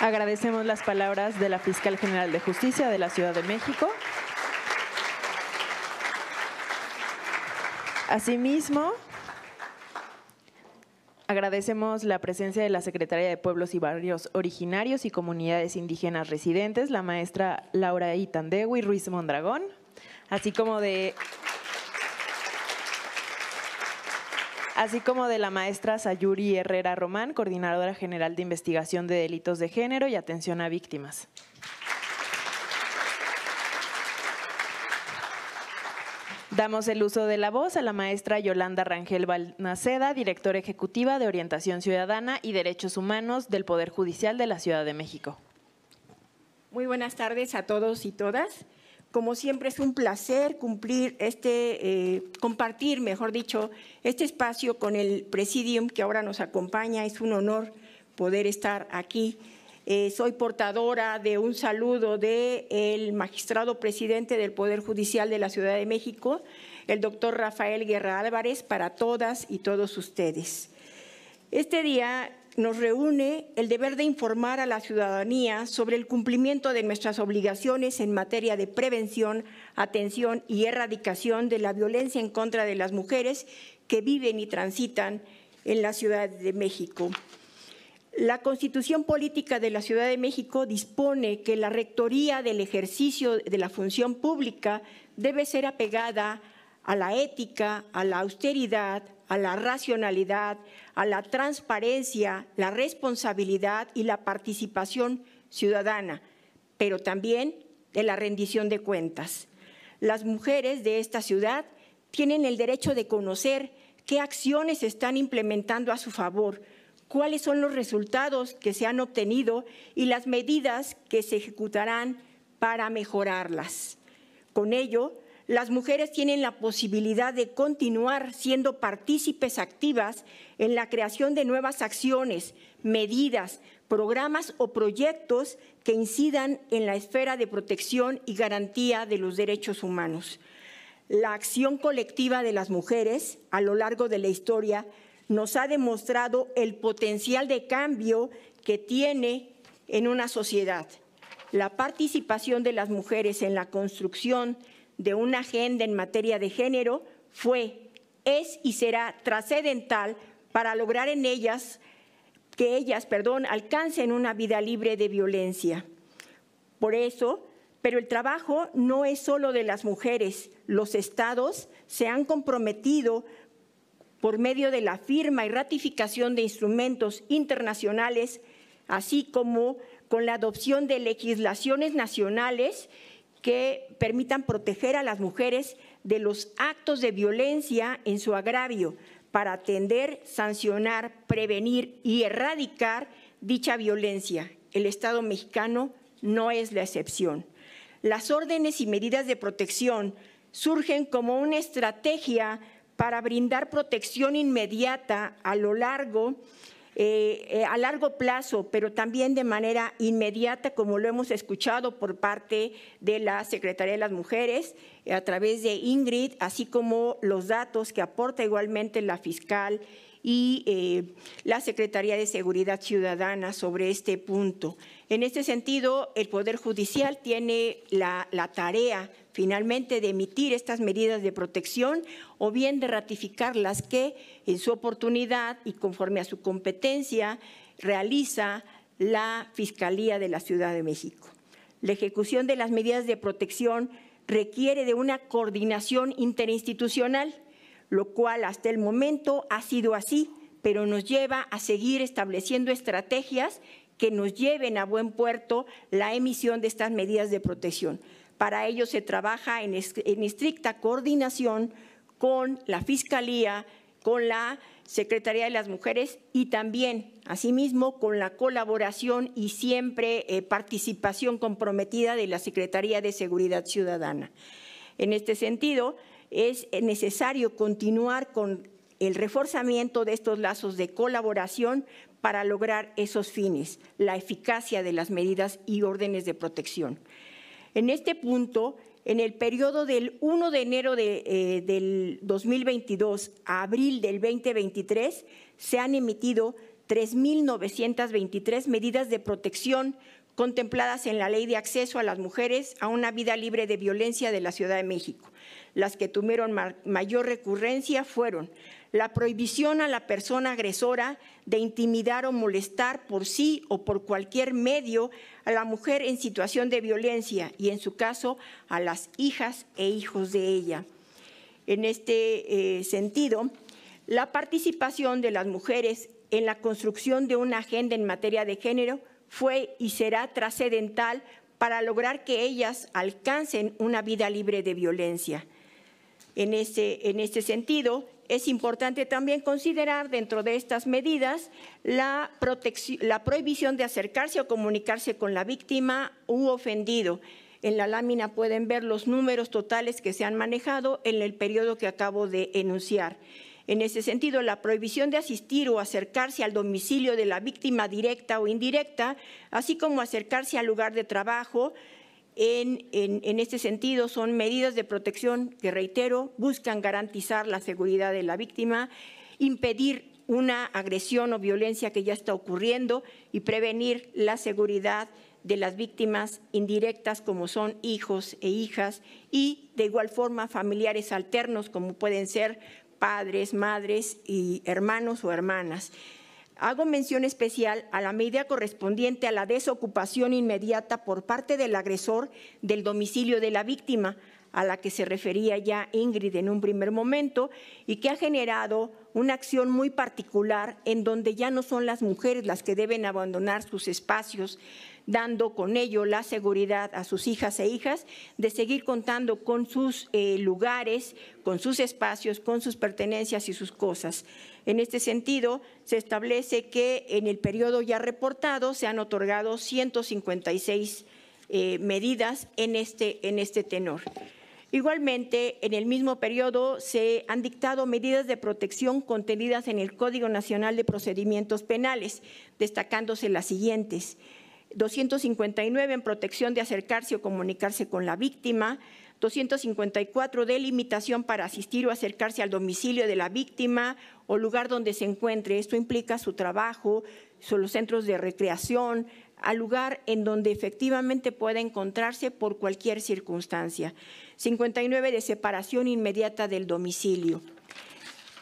Agradecemos las palabras de la Fiscal General de Justicia de la Ciudad de México. Asimismo, Agradecemos la presencia de la Secretaria de Pueblos y Barrios Originarios y Comunidades Indígenas Residentes, la maestra Laura Itandewi Ruiz Mondragón, así como de así como de la maestra Sayuri Herrera Román, coordinadora general de investigación de delitos de género y atención a víctimas. Damos el uso de la voz a la maestra Yolanda Rangel Balnaceda, directora ejecutiva de Orientación Ciudadana y Derechos Humanos del Poder Judicial de la Ciudad de México. Muy buenas tardes a todos y todas. Como siempre es un placer cumplir este, eh, compartir, mejor dicho, este espacio con el Presidium que ahora nos acompaña. Es un honor poder estar aquí eh, soy portadora de un saludo del magistrado presidente del Poder Judicial de la Ciudad de México, el doctor Rafael Guerra Álvarez, para todas y todos ustedes. Este día nos reúne el deber de informar a la ciudadanía sobre el cumplimiento de nuestras obligaciones en materia de prevención, atención y erradicación de la violencia en contra de las mujeres que viven y transitan en la Ciudad de México. La Constitución Política de la Ciudad de México dispone que la rectoría del ejercicio de la función pública debe ser apegada a la ética, a la austeridad, a la racionalidad, a la transparencia, la responsabilidad y la participación ciudadana, pero también de la rendición de cuentas. Las mujeres de esta ciudad tienen el derecho de conocer qué acciones están implementando a su favor, cuáles son los resultados que se han obtenido y las medidas que se ejecutarán para mejorarlas. Con ello, las mujeres tienen la posibilidad de continuar siendo partícipes activas en la creación de nuevas acciones, medidas, programas o proyectos que incidan en la esfera de protección y garantía de los derechos humanos. La acción colectiva de las mujeres a lo largo de la historia nos ha demostrado el potencial de cambio que tiene en una sociedad. La participación de las mujeres en la construcción de una agenda en materia de género fue, es y será trascendental para lograr en ellas que ellas, perdón, alcancen una vida libre de violencia. Por eso, pero el trabajo no es solo de las mujeres. Los estados se han comprometido por medio de la firma y ratificación de instrumentos internacionales, así como con la adopción de legislaciones nacionales que permitan proteger a las mujeres de los actos de violencia en su agravio para atender, sancionar, prevenir y erradicar dicha violencia. El Estado mexicano no es la excepción. Las órdenes y medidas de protección surgen como una estrategia para brindar protección inmediata a lo largo eh, eh, a largo plazo, pero también de manera inmediata, como lo hemos escuchado por parte de la Secretaría de las Mujeres, eh, a través de Ingrid, así como los datos que aporta igualmente la fiscal y eh, la Secretaría de Seguridad Ciudadana sobre este punto. En este sentido, el Poder Judicial tiene la, la tarea finalmente de emitir estas medidas de protección o bien de ratificarlas que en su oportunidad y conforme a su competencia realiza la Fiscalía de la Ciudad de México. La ejecución de las medidas de protección requiere de una coordinación interinstitucional lo cual hasta el momento ha sido así, pero nos lleva a seguir estableciendo estrategias que nos lleven a buen puerto la emisión de estas medidas de protección. Para ello se trabaja en, estricta coordinación con la Fiscalía, con la Secretaría de las Mujeres y también, asimismo, con la colaboración y siempre eh, participación comprometida de la Secretaría de Seguridad Ciudadana. En este sentido, es necesario continuar con el reforzamiento de estos lazos de colaboración para lograr esos fines, la eficacia de las medidas y órdenes de protección. En este punto, en el periodo del 1 de enero eh, del 2022 a abril del 2023, se han emitido 3.923 medidas de protección contempladas en la Ley de Acceso a las Mujeres a una Vida Libre de Violencia de la Ciudad de México. Las que tuvieron mayor recurrencia fueron la prohibición a la persona agresora de intimidar o molestar por sí o por cualquier medio a la mujer en situación de violencia y en su caso a las hijas e hijos de ella. En este eh, sentido, la participación de las mujeres en la construcción de una agenda en materia de género fue y será trascendental para lograr que ellas alcancen una vida libre de violencia. En este, sentido, es importante también considerar dentro de estas medidas la, la, prohibición de acercarse o comunicarse con la víctima u ofendido. En la lámina pueden ver los números totales que se han manejado en el periodo que acabo de enunciar. En ese sentido, la prohibición de asistir o acercarse al domicilio de la víctima directa o indirecta, así como acercarse al lugar de trabajo, en, en, este sentido, son medidas de protección que, reitero, buscan garantizar la seguridad de la víctima, impedir una agresión o violencia que ya está ocurriendo y prevenir la seguridad de las víctimas indirectas como son hijos e hijas y de igual forma familiares alternos como pueden ser padres, madres y hermanos o hermanas. Hago mención especial a la medida correspondiente a la desocupación inmediata por parte del agresor del domicilio de la víctima, a la que se refería ya Ingrid en un primer momento y que ha generado una acción muy particular en donde ya no son las mujeres las que deben abandonar sus espacios dando con ello la seguridad a sus hijas e hijas de seguir contando con sus eh, lugares, con sus espacios, con sus pertenencias y sus cosas. En este sentido, se establece que en el periodo ya reportado se han otorgado 156 eh, medidas en este, en este tenor. Igualmente, en el mismo periodo se han dictado medidas de protección contenidas en el Código Nacional de Procedimientos Penales, destacándose las siguientes. 259 en protección de acercarse o comunicarse con la víctima, 254 de limitación para asistir o acercarse al domicilio de la víctima o lugar donde se encuentre. Esto implica su trabajo, los centros de recreación, al lugar en donde efectivamente pueda encontrarse por cualquier circunstancia. 59 de separación inmediata del domicilio.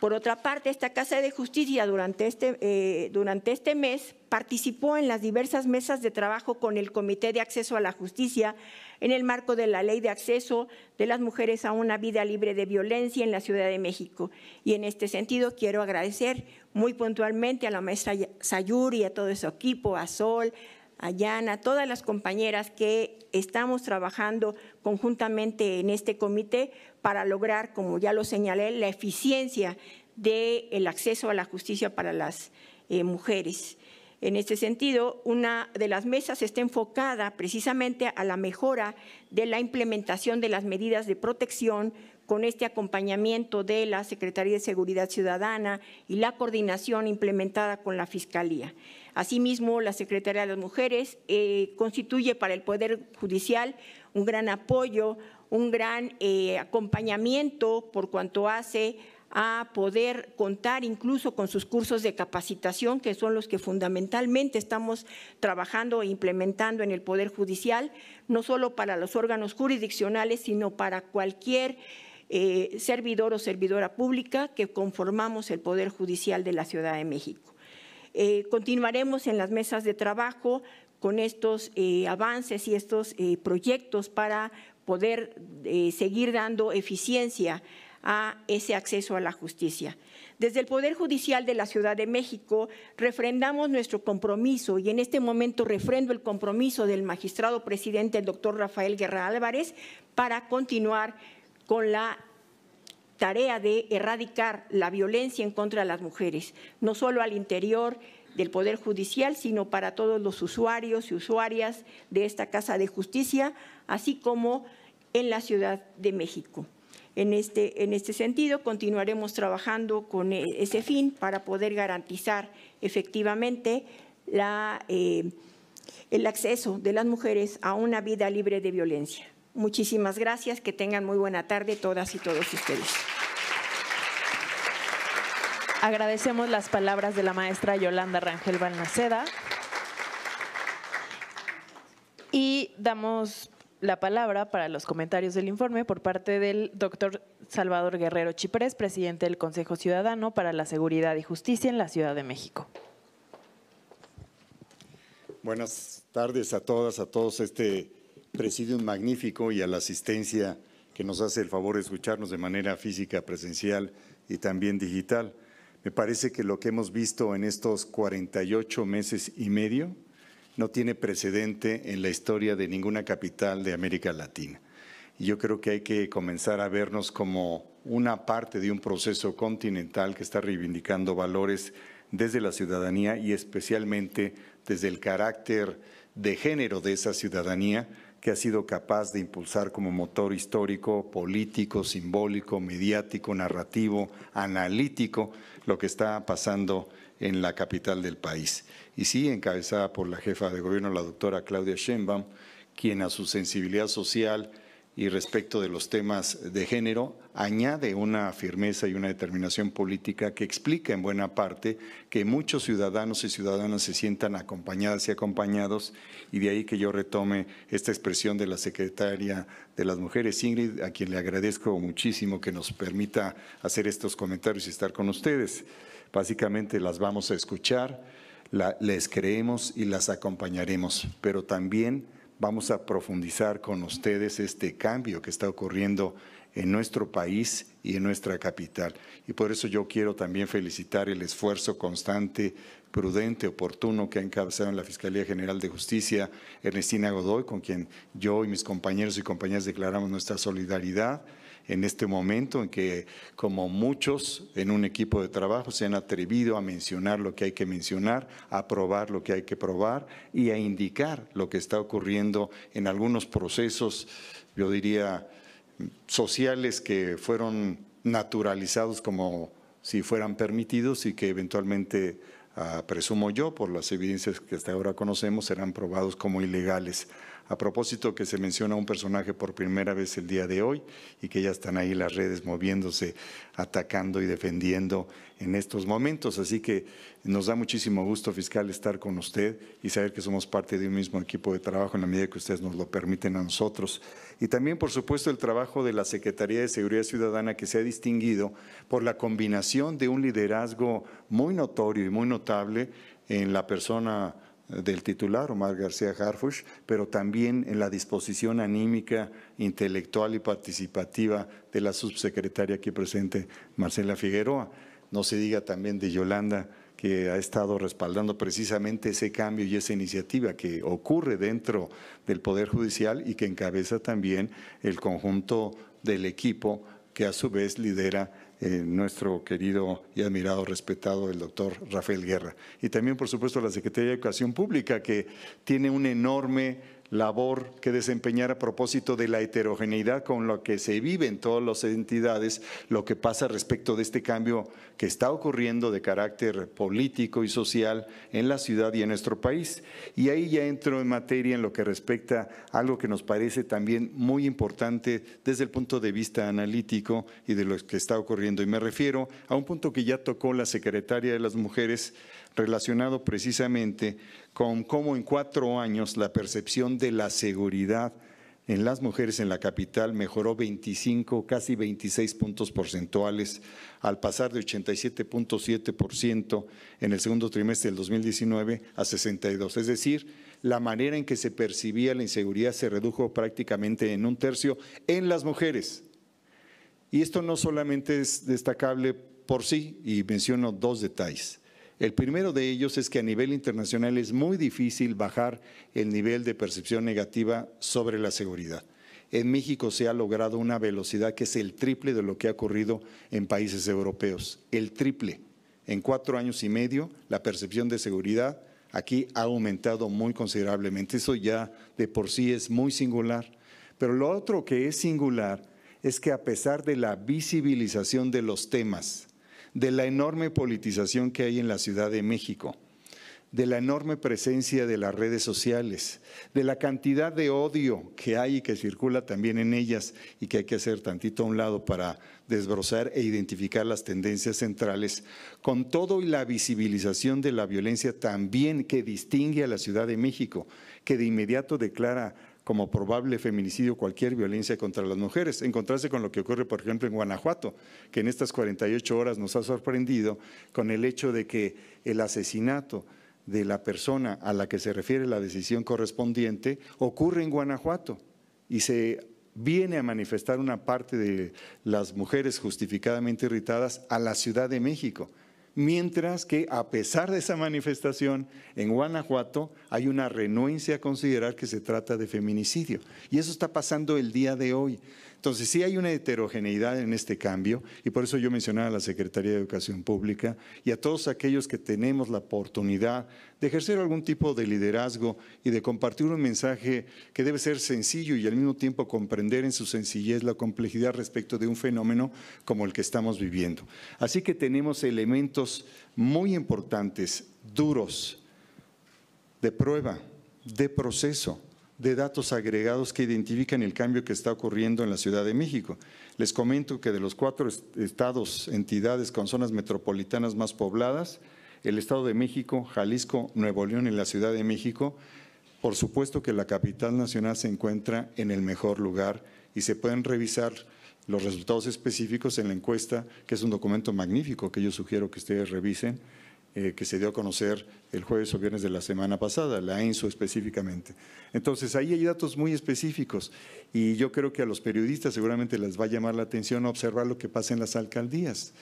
Por otra parte, esta Casa de Justicia durante este, eh, durante este mes participó en las diversas mesas de trabajo con el Comité de Acceso a la Justicia en el marco de la Ley de Acceso de las Mujeres a una Vida Libre de Violencia en la Ciudad de México. Y en este sentido quiero agradecer muy puntualmente a la maestra Sayuri, a todo su equipo, a Sol, a a todas las compañeras que estamos trabajando conjuntamente en este comité para lograr, como ya lo señalé, la eficiencia del acceso a la justicia para las eh, mujeres. En este sentido, una de las mesas está enfocada precisamente a la mejora de la implementación de las medidas de protección con este acompañamiento de la Secretaría de Seguridad Ciudadana y la coordinación implementada con la Fiscalía. Asimismo, la Secretaría de las Mujeres eh, constituye para el Poder Judicial un gran apoyo, un gran eh, acompañamiento por cuanto hace a poder contar incluso con sus cursos de capacitación, que son los que fundamentalmente estamos trabajando e implementando en el Poder Judicial, no solo para los órganos jurisdiccionales, sino para cualquier eh, servidor o servidora pública que conformamos el Poder Judicial de la Ciudad de México. Eh, continuaremos en las mesas de trabajo con estos eh, avances y estos eh, proyectos para poder seguir dando eficiencia a ese acceso a la justicia. Desde el Poder Judicial de la Ciudad de México refrendamos nuestro compromiso y en este momento refrendo el compromiso del magistrado presidente, el doctor Rafael Guerra Álvarez, para continuar con la tarea de erradicar la violencia en contra de las mujeres, no solo al interior del Poder Judicial, sino para todos los usuarios y usuarias de esta Casa de Justicia, así como en la Ciudad de México. En este, en este sentido, continuaremos trabajando con e, ese fin para poder garantizar efectivamente eh, el acceso de las mujeres a una vida libre de violencia. Muchísimas gracias, que tengan muy buena tarde todas y todos ustedes. Agradecemos las palabras de la maestra Yolanda Rangel Balnaceda. y damos la palabra para los comentarios del informe por parte del doctor Salvador Guerrero Chiprés, presidente del Consejo Ciudadano para la Seguridad y Justicia en la Ciudad de México. Buenas tardes a todas, a todos. Este presidium magnífico y a la asistencia que nos hace el favor de escucharnos de manera física, presencial y también digital. Me parece que lo que hemos visto en estos 48 meses y medio no tiene precedente en la historia de ninguna capital de América Latina. Y yo creo que hay que comenzar a vernos como una parte de un proceso continental que está reivindicando valores desde la ciudadanía y especialmente desde el carácter de género de esa ciudadanía que ha sido capaz de impulsar como motor histórico, político, simbólico, mediático, narrativo, analítico, lo que está pasando en la capital del país. Y sí, encabezada por la jefa de gobierno, la doctora Claudia Sheinbaum, quien a su sensibilidad social, y respecto de los temas de género, añade una firmeza y una determinación política que explica en buena parte que muchos ciudadanos y ciudadanas se sientan acompañadas y acompañados, y de ahí que yo retome esta expresión de la secretaria de las mujeres, Ingrid, a quien le agradezco muchísimo que nos permita hacer estos comentarios y estar con ustedes. Básicamente las vamos a escuchar, les creemos y las acompañaremos, pero también vamos a profundizar con ustedes este cambio que está ocurriendo en nuestro país y en nuestra capital. Y por eso yo quiero también felicitar el esfuerzo constante, prudente, oportuno que ha encabezado en la Fiscalía General de Justicia Ernestina Godoy, con quien yo y mis compañeros y compañeras declaramos nuestra solidaridad en este momento en que, como muchos en un equipo de trabajo, se han atrevido a mencionar lo que hay que mencionar, a probar lo que hay que probar y a indicar lo que está ocurriendo en algunos procesos, yo diría, sociales que fueron naturalizados como si fueran permitidos y que eventualmente ah, presumo yo, por las evidencias que hasta ahora conocemos, serán probados como ilegales. A propósito que se menciona un personaje por primera vez el día de hoy y que ya están ahí las redes moviéndose, atacando y defendiendo en estos momentos. Así que nos da muchísimo gusto, fiscal, estar con usted y saber que somos parte de un mismo equipo de trabajo en la medida que ustedes nos lo permiten a nosotros. Y también, por supuesto, el trabajo de la Secretaría de Seguridad Ciudadana que se ha distinguido por la combinación de un liderazgo muy notorio y muy notable en la persona del titular, Omar García Harfush, pero también en la disposición anímica, intelectual y participativa de la subsecretaria aquí presente, Marcela Figueroa. No se diga también de Yolanda, que ha estado respaldando precisamente ese cambio y esa iniciativa que ocurre dentro del Poder Judicial y que encabeza también el conjunto del equipo que a su vez lidera eh, nuestro querido y admirado, respetado, el doctor Rafael Guerra. Y también, por supuesto, la Secretaría de Educación Pública, que tiene un enorme labor que desempeñar a propósito de la heterogeneidad con lo que se vive en todas las entidades, lo que pasa respecto de este cambio que está ocurriendo de carácter político y social en la ciudad y en nuestro país. Y ahí ya entro en materia en lo que respecta a algo que nos parece también muy importante desde el punto de vista analítico y de lo que está ocurriendo. Y me refiero a un punto que ya tocó la secretaria de las Mujeres relacionado precisamente con cómo en cuatro años la percepción de la seguridad en las mujeres en la capital mejoró 25, casi 26 puntos porcentuales, al pasar de 87.7% en el segundo trimestre del 2019 a 62. Es decir, la manera en que se percibía la inseguridad se redujo prácticamente en un tercio en las mujeres. Y esto no solamente es destacable por sí, y menciono dos detalles. El primero de ellos es que a nivel internacional es muy difícil bajar el nivel de percepción negativa sobre la seguridad. En México se ha logrado una velocidad que es el triple de lo que ha ocurrido en países europeos, el triple. En cuatro años y medio, la percepción de seguridad aquí ha aumentado muy considerablemente. Eso ya de por sí es muy singular. Pero lo otro que es singular es que a pesar de la visibilización de los temas, de la enorme politización que hay en la Ciudad de México, de la enorme presencia de las redes sociales, de la cantidad de odio que hay y que circula también en ellas y que hay que hacer tantito a un lado para desbrozar e identificar las tendencias centrales, con todo y la visibilización de la violencia también que distingue a la Ciudad de México, que de inmediato declara como probable feminicidio cualquier violencia contra las mujeres, en contraste con lo que ocurre, por ejemplo, en Guanajuato, que en estas 48 horas nos ha sorprendido con el hecho de que el asesinato de la persona a la que se refiere la decisión correspondiente ocurre en Guanajuato y se viene a manifestar una parte de las mujeres justificadamente irritadas a la Ciudad de México mientras que a pesar de esa manifestación, en Guanajuato hay una renuencia a considerar que se trata de feminicidio. Y eso está pasando el día de hoy. Entonces, sí hay una heterogeneidad en este cambio y por eso yo mencionaba a la Secretaría de Educación Pública y a todos aquellos que tenemos la oportunidad de ejercer algún tipo de liderazgo y de compartir un mensaje que debe ser sencillo y al mismo tiempo comprender en su sencillez la complejidad respecto de un fenómeno como el que estamos viviendo. Así que tenemos elementos muy importantes, duros, de prueba, de proceso, de datos agregados que identifican el cambio que está ocurriendo en la Ciudad de México. Les comento que de los cuatro estados, entidades con zonas metropolitanas más pobladas, el Estado de México, Jalisco, Nuevo León y la Ciudad de México, por supuesto que la capital nacional se encuentra en el mejor lugar y se pueden revisar los resultados específicos en la encuesta, que es un documento magnífico que yo sugiero que ustedes revisen, eh, que se dio a conocer el jueves o viernes de la semana pasada, la ENSO específicamente. Entonces, ahí hay datos muy específicos y yo creo que a los periodistas seguramente les va a llamar la atención observar lo que pasa en las alcaldías.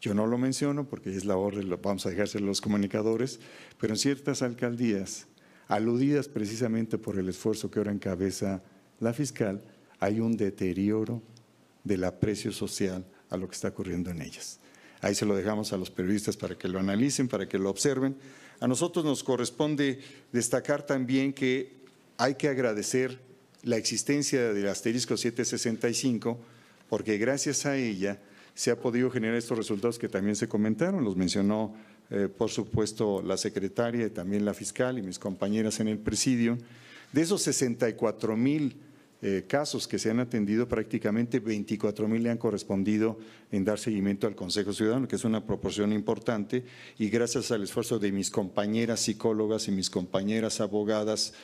Yo no lo menciono porque es la hora, vamos a dejárselo a los comunicadores, pero en ciertas alcaldías, aludidas precisamente por el esfuerzo que ahora encabeza la fiscal, hay un deterioro del aprecio social a lo que está ocurriendo en ellas. Ahí se lo dejamos a los periodistas para que lo analicen, para que lo observen. A nosotros nos corresponde destacar también que hay que agradecer la existencia del asterisco 765, porque gracias a ella se ha podido generar estos resultados que también se comentaron, los mencionó eh, por supuesto la secretaria y también la fiscal y mis compañeras en el presidio. De esos 64 mil eh, casos que se han atendido, prácticamente 24 mil le han correspondido en dar seguimiento al Consejo Ciudadano, que es una proporción importante, y gracias al esfuerzo de mis compañeras psicólogas y mis compañeras abogadas,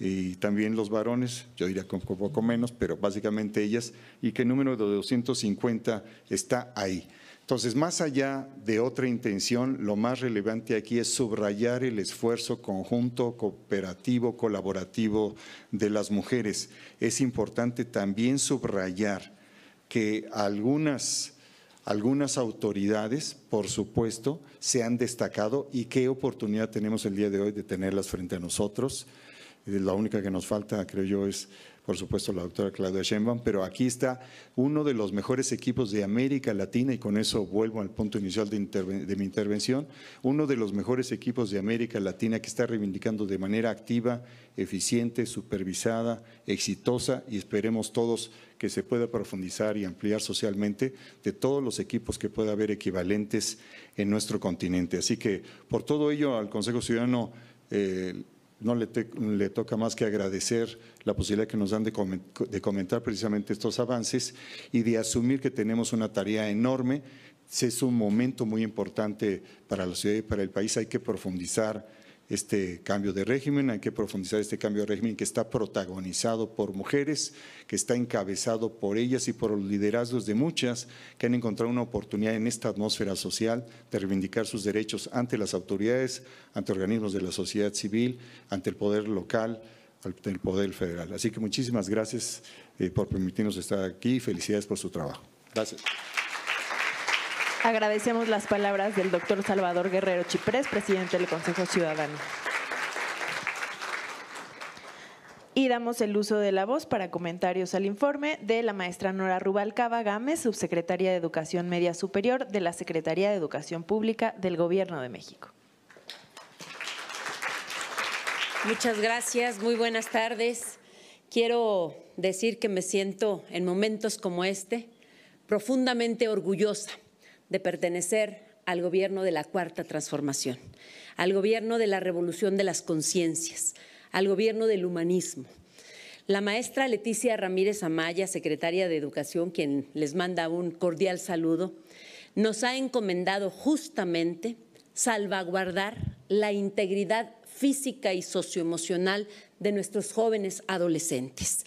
y también los varones, yo diría con poco menos, pero básicamente ellas, y que el número de 250 está ahí. Entonces, más allá de otra intención, lo más relevante aquí es subrayar el esfuerzo conjunto, cooperativo, colaborativo de las mujeres. Es importante también subrayar que algunas algunas autoridades, por supuesto, se han destacado y qué oportunidad tenemos el día de hoy de tenerlas frente a nosotros. Eh, la única que nos falta, creo yo, es por supuesto la doctora Claudia Sheinbaum, pero aquí está uno de los mejores equipos de América Latina, y con eso vuelvo al punto inicial de, mi intervención, uno de los mejores equipos de América Latina que está reivindicando de manera activa, eficiente, supervisada, exitosa, y esperemos todos que se pueda profundizar y ampliar socialmente de todos los equipos que pueda haber equivalentes en nuestro continente. Así que por todo ello al Consejo Ciudadano... Eh, no le, toca más que agradecer la posibilidad que nos dan de, de comentar precisamente estos avances y de asumir que tenemos una tarea enorme. Es un momento muy importante para la ciudad y para el país. Hay que profundizar este cambio de régimen, hay que profundizar este cambio de régimen que está protagonizado por mujeres, que está encabezado por ellas y por los liderazgos de muchas que han encontrado una oportunidad en esta atmósfera social de reivindicar sus derechos ante las autoridades, ante organismos de la sociedad civil, ante el poder local, ante el poder federal. Así que muchísimas gracias eh, por permitirnos estar aquí y felicidades por su trabajo. Gracias. Agradecemos las palabras del doctor Salvador Guerrero Chiprés, presidente del Consejo Ciudadano. Y damos el uso de la voz para comentarios al informe de la maestra Nora Rubalcaba Gámez, subsecretaria de Educación Media Superior de la Secretaría de Educación Pública del Gobierno de México. Muchas gracias, muy buenas tardes. Quiero decir que me siento en momentos como este profundamente orgullosa de pertenecer al gobierno de la Cuarta Transformación, al gobierno de la revolución de las conciencias, al gobierno del humanismo. La maestra Leticia Ramírez Amaya, secretaria de Educación, quien les manda un cordial saludo, nos ha encomendado justamente salvaguardar la integridad física y socioemocional de nuestros jóvenes adolescentes.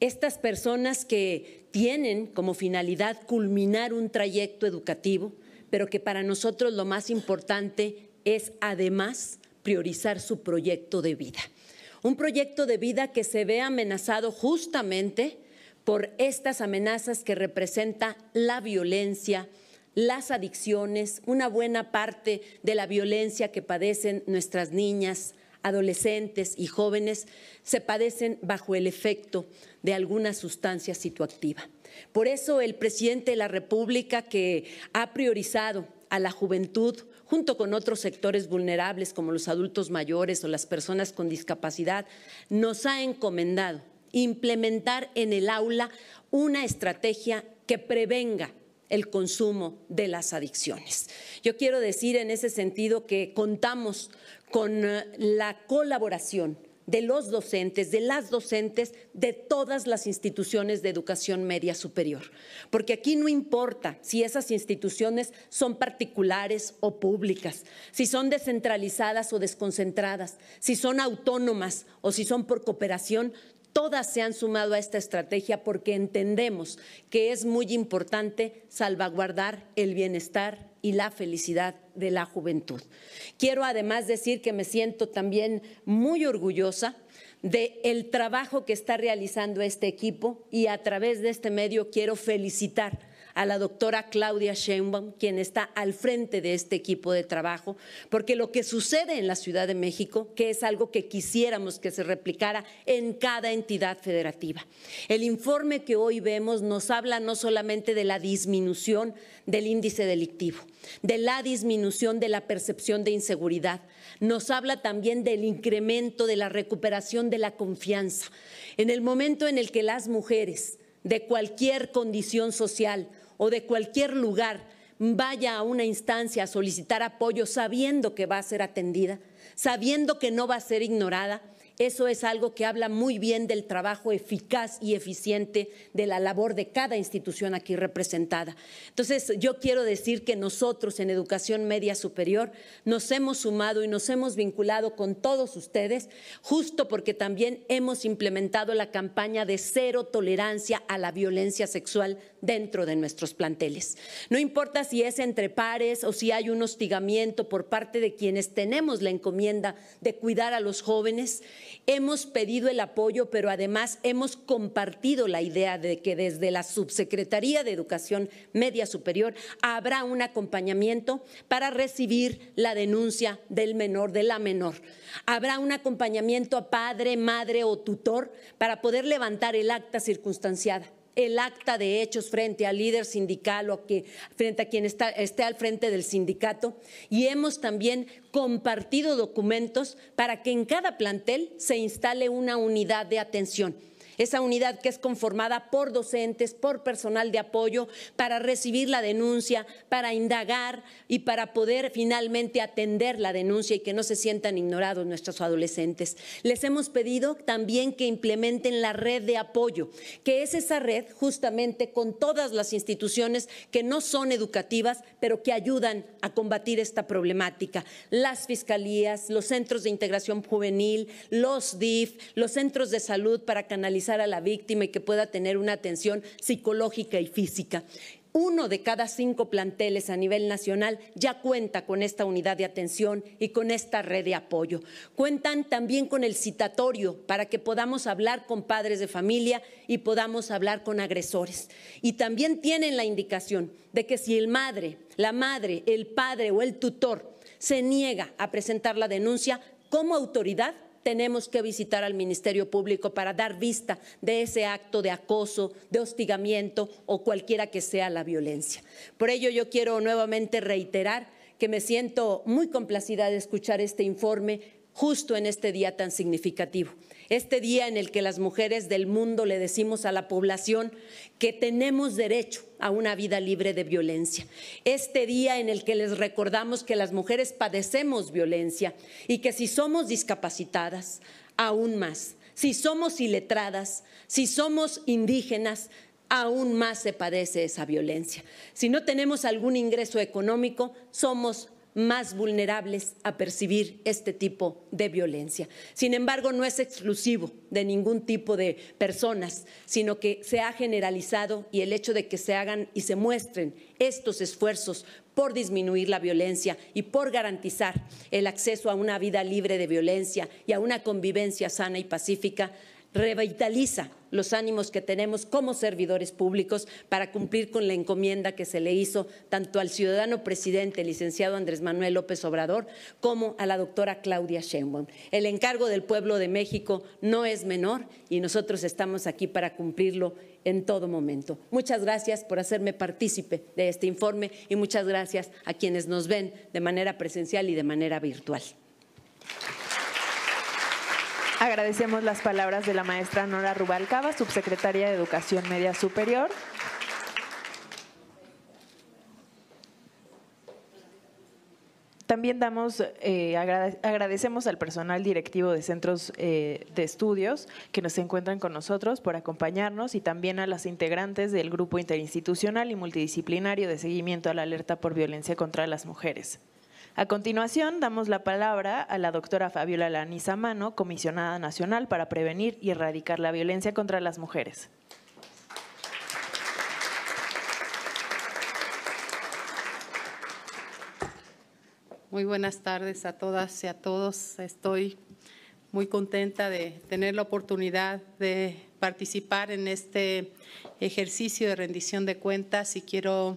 Estas personas que tienen como finalidad culminar un trayecto educativo, pero que para nosotros lo más importante es además priorizar su proyecto de vida. Un proyecto de vida que se ve amenazado justamente por estas amenazas que representa la violencia, las adicciones, una buena parte de la violencia que padecen nuestras niñas, adolescentes y jóvenes se padecen bajo el efecto de alguna sustancia psicoactiva. Por eso el presidente de la República que ha priorizado a la juventud junto con otros sectores vulnerables como los adultos mayores o las personas con discapacidad, nos ha encomendado implementar en el aula una estrategia que prevenga el consumo de las adicciones. Yo quiero decir en ese sentido que contamos con eh, la colaboración de los docentes, de las docentes, de todas las instituciones de educación media superior. Porque aquí no importa si esas instituciones son particulares o públicas, si son descentralizadas o desconcentradas, si son autónomas o si son por cooperación, Todas se han sumado a esta estrategia porque entendemos que es muy importante salvaguardar el bienestar y la felicidad de la juventud. Quiero además decir que me siento también muy orgullosa de trabajo que está realizando este equipo y a través de este medio quiero felicitar a la doctora Claudia Sheinbaum, quien está al frente de este equipo de trabajo, porque lo que sucede en la Ciudad de México, que es algo que quisiéramos que se replicara en cada entidad federativa. El informe que hoy vemos nos habla no solamente de la disminución del índice delictivo, de la disminución de la percepción de inseguridad, nos habla también del incremento de la recuperación de la confianza. En el momento en el que las mujeres de cualquier condición social o de cualquier lugar vaya a una instancia a solicitar apoyo sabiendo que va a ser atendida, sabiendo que no va a ser ignorada, eso es algo que habla muy bien del trabajo eficaz y eficiente de la labor de cada institución aquí representada. Entonces, yo quiero decir que nosotros en Educación Media Superior nos hemos sumado y nos hemos vinculado con todos ustedes, justo porque también hemos implementado la campaña de cero tolerancia a la violencia sexual dentro de nuestros planteles. No importa si es entre pares o si hay un hostigamiento por parte de quienes tenemos la encomienda de cuidar a los jóvenes, hemos pedido el apoyo, pero además hemos compartido la idea de que desde la Subsecretaría de Educación Media Superior habrá un acompañamiento para recibir la denuncia del menor, de la menor. Habrá un acompañamiento a padre, madre o tutor para poder levantar el acta circunstanciada el acta de hechos frente al líder sindical o frente a quien esté al frente del sindicato y hemos también compartido documentos para que en cada plantel se instale una unidad de atención esa unidad que es conformada por docentes, por personal de apoyo, para recibir la denuncia, para indagar y para poder finalmente atender la denuncia y que no se sientan ignorados nuestros adolescentes. Les hemos pedido también que implementen la red de apoyo, que es esa red justamente con todas las instituciones que no son educativas, pero que ayudan a combatir esta problemática. Las fiscalías, los centros de integración juvenil, los DIF, los centros de salud para canalizar a la víctima y que pueda tener una atención psicológica y física. Uno de cada cinco planteles a nivel nacional ya cuenta con esta unidad de atención y con esta red de apoyo. Cuentan también con el citatorio para que podamos hablar con padres de familia y podamos hablar con agresores. Y también tienen la indicación de que si el madre, la madre, el padre o el tutor se niega a presentar la denuncia, como autoridad tenemos que visitar al Ministerio Público para dar vista de ese acto de acoso, de hostigamiento o cualquiera que sea la violencia. Por ello yo quiero nuevamente reiterar que me siento muy complacida de escuchar este informe justo en este día tan significativo este día en el que las mujeres del mundo le decimos a la población que tenemos derecho a una vida libre de violencia, este día en el que les recordamos que las mujeres padecemos violencia y que si somos discapacitadas, aún más, si somos iletradas, si somos indígenas, aún más se padece esa violencia. Si no tenemos algún ingreso económico, somos más vulnerables a percibir este tipo de violencia. Sin embargo, no es exclusivo de ningún tipo de personas, sino que se ha generalizado y el hecho de que se hagan y se muestren estos esfuerzos por disminuir la violencia y por garantizar el acceso a una vida libre de violencia y a una convivencia sana y pacífica revitaliza los ánimos que tenemos como servidores públicos para cumplir con la encomienda que se le hizo tanto al ciudadano presidente, licenciado Andrés Manuel López Obrador, como a la doctora Claudia Sheinbaum. El encargo del pueblo de México no es menor y nosotros estamos aquí para cumplirlo en todo momento. Muchas gracias por hacerme partícipe de este informe y muchas gracias a quienes nos ven de manera presencial y de manera virtual. Agradecemos las palabras de la maestra Nora Rubalcaba, subsecretaria de Educación Media Superior. También damos, eh, agradecemos al personal directivo de centros eh, de estudios que nos encuentran con nosotros por acompañarnos y también a las integrantes del Grupo Interinstitucional y Multidisciplinario de Seguimiento a la Alerta por Violencia contra las Mujeres. A continuación, damos la palabra a la doctora Fabiola Laniza Mano, comisionada nacional para prevenir y erradicar la violencia contra las mujeres. Muy buenas tardes a todas y a todos. Estoy muy contenta de tener la oportunidad de participar en este ejercicio de rendición de cuentas y quiero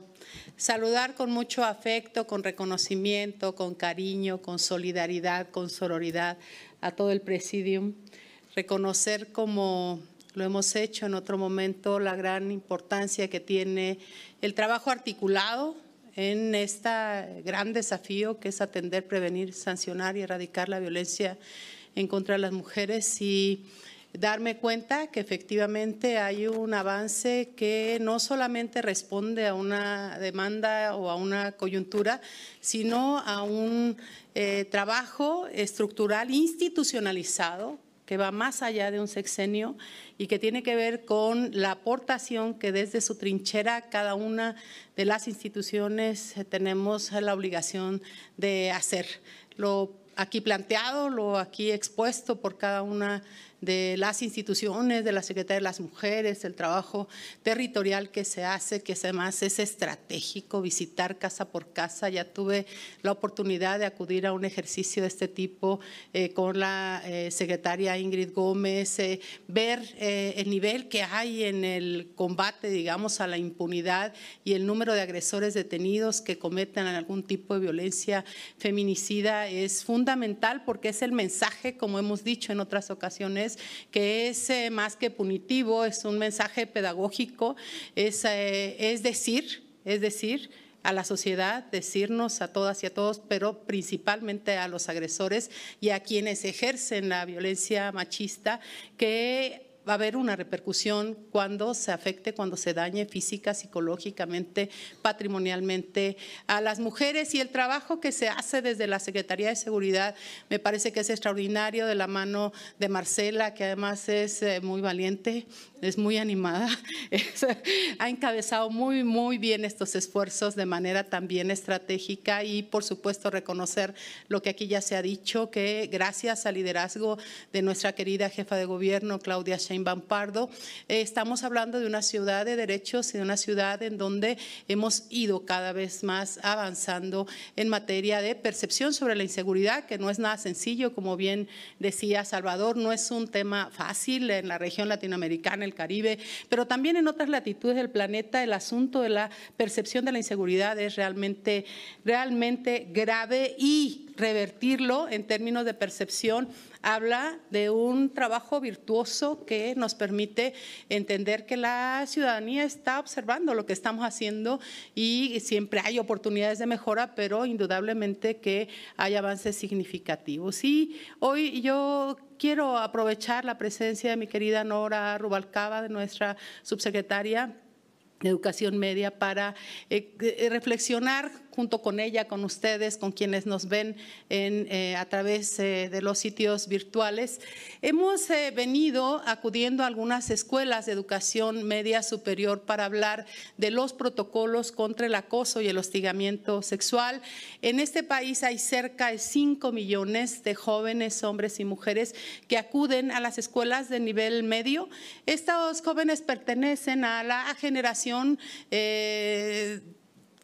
saludar con mucho afecto, con reconocimiento, con cariño, con solidaridad, con sororidad a todo el presidium, reconocer como lo hemos hecho en otro momento la gran importancia que tiene el trabajo articulado en este gran desafío que es atender, prevenir, sancionar y erradicar la violencia en contra de las mujeres y darme cuenta que efectivamente hay un avance que no solamente responde a una demanda o a una coyuntura, sino a un eh, trabajo estructural institucionalizado que va más allá de un sexenio y que tiene que ver con la aportación que desde su trinchera cada una de las instituciones tenemos la obligación de hacer. Lo aquí planteado, lo aquí expuesto por cada una de las instituciones, de la Secretaría de las Mujeres, el trabajo territorial que se hace, que además es estratégico, visitar casa por casa. Ya tuve la oportunidad de acudir a un ejercicio de este tipo eh, con la eh, secretaria Ingrid Gómez, eh, ver el nivel que hay en el combate, digamos, a la impunidad y el número de agresores detenidos que cometen algún tipo de violencia feminicida es fundamental porque es el mensaje, como hemos dicho en otras ocasiones, que es más que punitivo, es un mensaje pedagógico, es, eh, es decir, es decir, a la sociedad, decirnos a todas y a todos, pero principalmente a los agresores y a quienes ejercen la violencia machista, que va a haber una repercusión cuando se afecte, cuando se dañe física, psicológicamente, patrimonialmente a las mujeres y el trabajo que se hace desde la Secretaría de Seguridad me parece que es extraordinario de la mano de Marcela, que además es eh, muy valiente, es muy animada, ha encabezado muy, muy bien estos esfuerzos de manera también estratégica y por supuesto reconocer lo que aquí ya se ha dicho, que gracias al liderazgo de nuestra querida jefa de gobierno, Claudia en Vampardo. Eh, estamos hablando de una ciudad de derechos y de una ciudad en donde hemos ido cada vez más avanzando en materia de percepción sobre la inseguridad, que no es nada sencillo, como bien decía Salvador, no es un tema fácil en la región latinoamericana, el Caribe, pero también en otras latitudes del planeta el asunto de la percepción de la inseguridad es realmente, realmente grave y revertirlo en términos de percepción habla de un trabajo virtuoso que nos permite entender que la ciudadanía está observando lo que estamos haciendo y siempre hay oportunidades de mejora, pero indudablemente que hay avances significativos. Y hoy yo quiero aprovechar la presencia de mi querida Nora Rubalcaba, de nuestra subsecretaria de Educación Media, para eh, eh, reflexionar junto con ella, con ustedes, con quienes nos ven eh, a través eh, de los sitios virtuales. Hemos eh, venido acudiendo a algunas escuelas de educación media superior para hablar de los protocolos contra el acoso y el hostigamiento sexual. En este país hay cerca de 5 millones de jóvenes, hombres y mujeres que acuden a las escuelas de nivel medio. Estos jóvenes pertenecen a la generación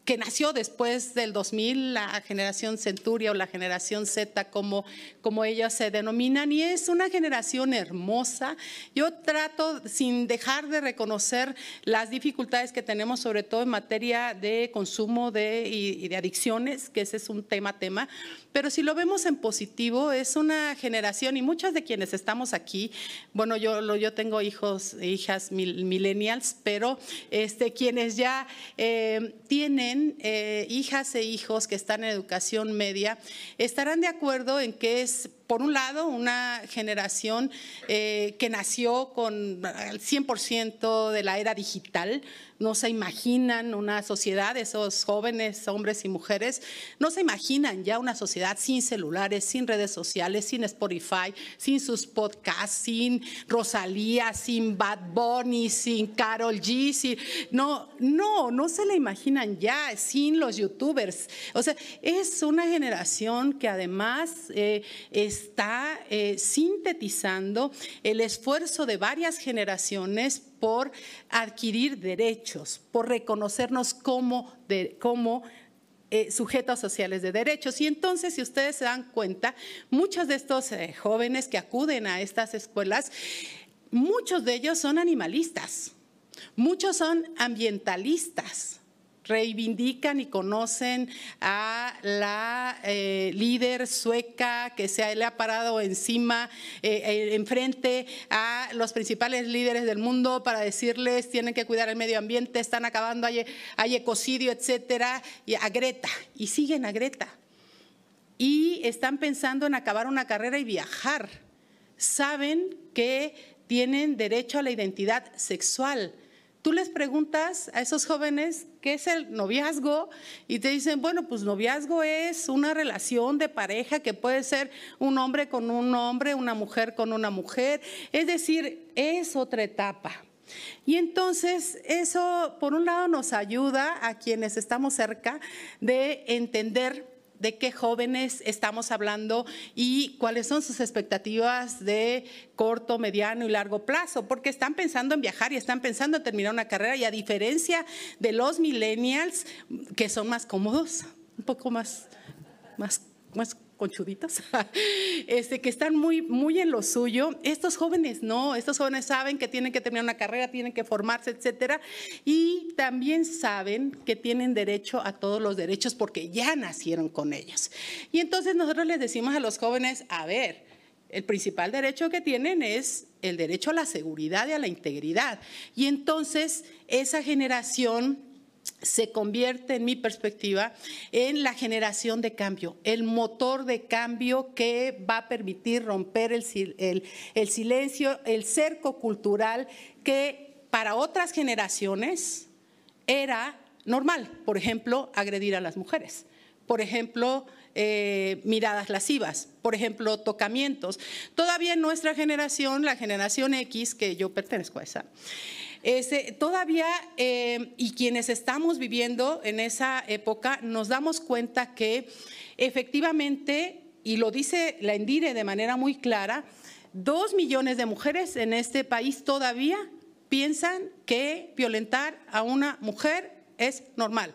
que nació después del 2000, la generación Centuria o la generación Z, como, como se denominan, y es una generación hermosa. Yo trato, sin dejar de reconocer las dificultades que tenemos, sobre todo en materia de consumo y, de adicciones, que ese es un tema, tema, pero si lo vemos en positivo, es una generación, y muchas de quienes estamos aquí, bueno, yo, yo tengo hijos, e hijas millennials, pero este, quienes ya eh, tienen eh, hijas e hijos que están en educación media estarán de acuerdo en que es por un lado, una generación eh, que nació con el 100% de la era digital, no se imaginan una sociedad, esos jóvenes, hombres y mujeres, no se imaginan ya una sociedad sin celulares, sin redes sociales, sin Spotify, sin sus podcasts, sin Rosalía, sin Bad Bunny, sin Carol G, no, no, no se la imaginan ya sin los youtubers. O sea, es una generación que además eh, es está eh, sintetizando el esfuerzo de varias generaciones por adquirir derechos, por reconocernos como, como eh, sujetos sociales de derechos. Y entonces, si ustedes se dan cuenta, muchos de estos eh, jóvenes que acuden a estas escuelas, muchos de ellos son animalistas, muchos son ambientalistas, reivindican y conocen a la eh, líder sueca que se le ha parado encima, eh, eh, enfrente a los principales líderes del mundo para decirles tienen que cuidar el medio ambiente, están acabando, hay, hay ecocidio, etcétera, y a Greta, y siguen a Greta. Y están pensando en acabar una carrera y viajar. Saben que tienen derecho a la identidad sexual Tú les preguntas a esos jóvenes qué es el noviazgo y te dicen, bueno, pues noviazgo es una relación de pareja que puede ser un hombre con un hombre, una mujer con una mujer, es decir, es otra etapa. Y entonces eso, por un lado, nos ayuda a quienes estamos cerca de entender de qué jóvenes estamos hablando y cuáles son sus expectativas de corto, mediano y largo plazo, porque están pensando en viajar y están pensando en terminar una carrera y a diferencia de los millennials, que son más cómodos, un poco más, más, más conchuditas, este, que están muy, muy en lo suyo. Estos jóvenes no, estos jóvenes saben que tienen que terminar una carrera, tienen que formarse, etcétera, y también saben que tienen derecho a todos los derechos porque ya nacieron con ellos. Y entonces nosotros les decimos a los jóvenes, a ver, el principal derecho que tienen es el derecho a la seguridad y a la integridad. Y entonces esa generación se convierte, en mi perspectiva, en la generación de cambio, el motor de cambio que va a permitir romper el, silencio, el cerco cultural que para otras generaciones era normal. Por ejemplo, agredir a las mujeres. Por ejemplo, eh, miradas lascivas, por ejemplo, tocamientos. Todavía en nuestra generación, la generación X, que yo pertenezco a esa, todavía, em, y quienes estamos viviendo en esa época, nos damos cuenta que efectivamente, y lo dice la Endire de manera muy clara, dos millones de mujeres en este país todavía piensan que violentar a una mujer es normal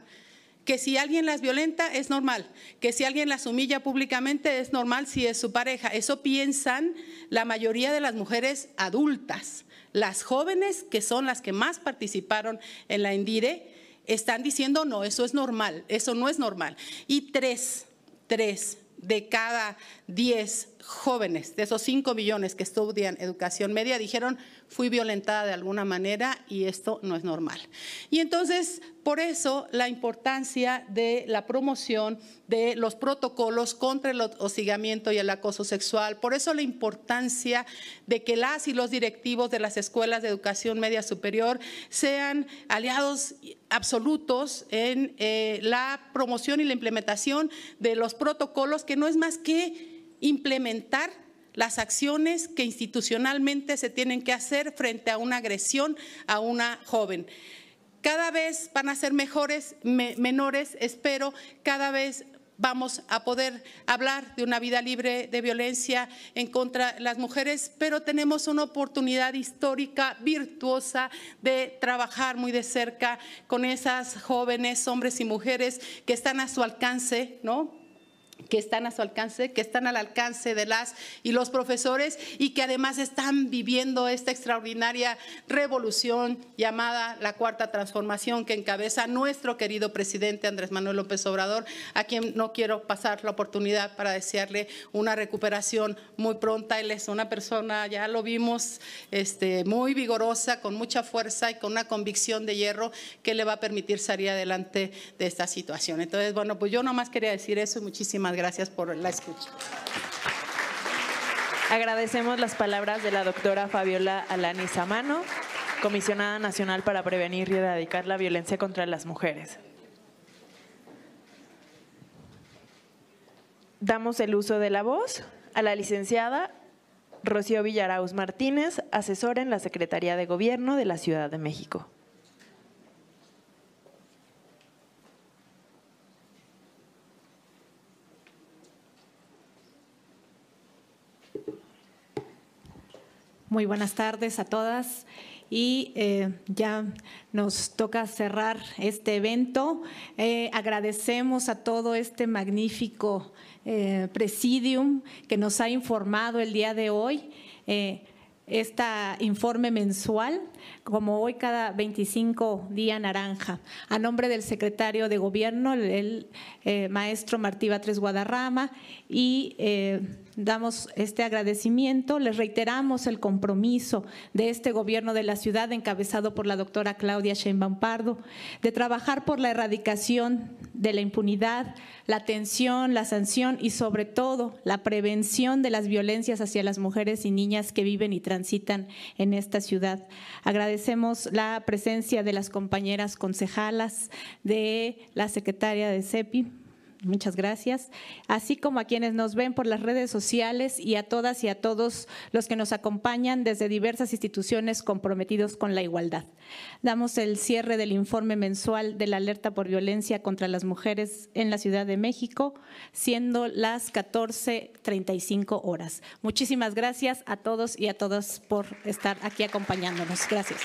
que si alguien las violenta es normal, que si alguien las humilla públicamente es normal si es su pareja. Eso piensan la mayoría de las mujeres adultas las jóvenes, que son las que más participaron en la INDIRE, están diciendo no, eso es normal, eso no es normal. Y tres, tres de cada diez jóvenes, de esos 5 millones que estudian educación media, dijeron, fui violentada de alguna manera y esto no es normal. Y entonces, por eso la importancia de la promoción de los protocolos contra el hostigamiento y el acoso sexual, por eso la importancia de que las y los directivos de las escuelas de educación media superior sean aliados absolutos en eh, la promoción y la implementación de los protocolos, que no es más que implementar las acciones que institucionalmente se tienen que hacer frente a una agresión a una joven. Cada vez van a ser mejores, menores, espero, cada vez vamos a poder hablar de una vida libre de violencia en contra de las mujeres, pero tenemos una oportunidad histórica, virtuosa, de trabajar muy de cerca con esas jóvenes, hombres y mujeres que están a su alcance, ¿no? que están a su alcance, que están al alcance de las y los profesores y que además están viviendo esta extraordinaria revolución llamada la cuarta transformación que encabeza nuestro querido presidente Andrés Manuel López Obrador, a quien no quiero pasar la oportunidad para desearle una recuperación muy pronta. Él es una persona, ya lo vimos, este, muy vigorosa, con mucha fuerza y con una convicción de hierro que le va a permitir salir adelante de esta situación. Entonces, bueno, pues yo nomás quería decir eso y muchísimas gracias por la escucha. Agradecemos las palabras de la doctora Fabiola Alani Samano, comisionada nacional para prevenir y erradicar la violencia contra las mujeres. Damos el uso de la voz a la licenciada Rocío Villarauz Martínez, asesora en la Secretaría de Gobierno de la Ciudad de México. Muy buenas tardes a todas y eh, ya nos toca cerrar este evento. Eh, agradecemos a todo este magnífico eh, presidium que nos ha informado el día de hoy. este informe mensual, como hoy cada 25 días naranja. A nombre del secretario de Gobierno, el, maestro Martí Batres Guadarrama, y damos este agradecimiento, les reiteramos el compromiso de este gobierno de la ciudad encabezado por la doctora Claudia Sheinbaum Pardo de trabajar por la erradicación de la impunidad, la atención, la sanción y sobre todo la prevención de las violencias hacia las mujeres y niñas que viven y transitan en esta ciudad. Agradecemos la presencia de las compañeras concejalas, de la secretaria de CEPI, Muchas gracias. Así como a quienes nos ven por las redes sociales y a todas y a todos los que nos acompañan desde diversas instituciones comprometidos con la igualdad. Damos el cierre del informe mensual de la alerta por violencia contra las mujeres en la Ciudad de México, siendo las 14.35 horas. Muchísimas gracias a todos y a todas por estar aquí acompañándonos. Gracias.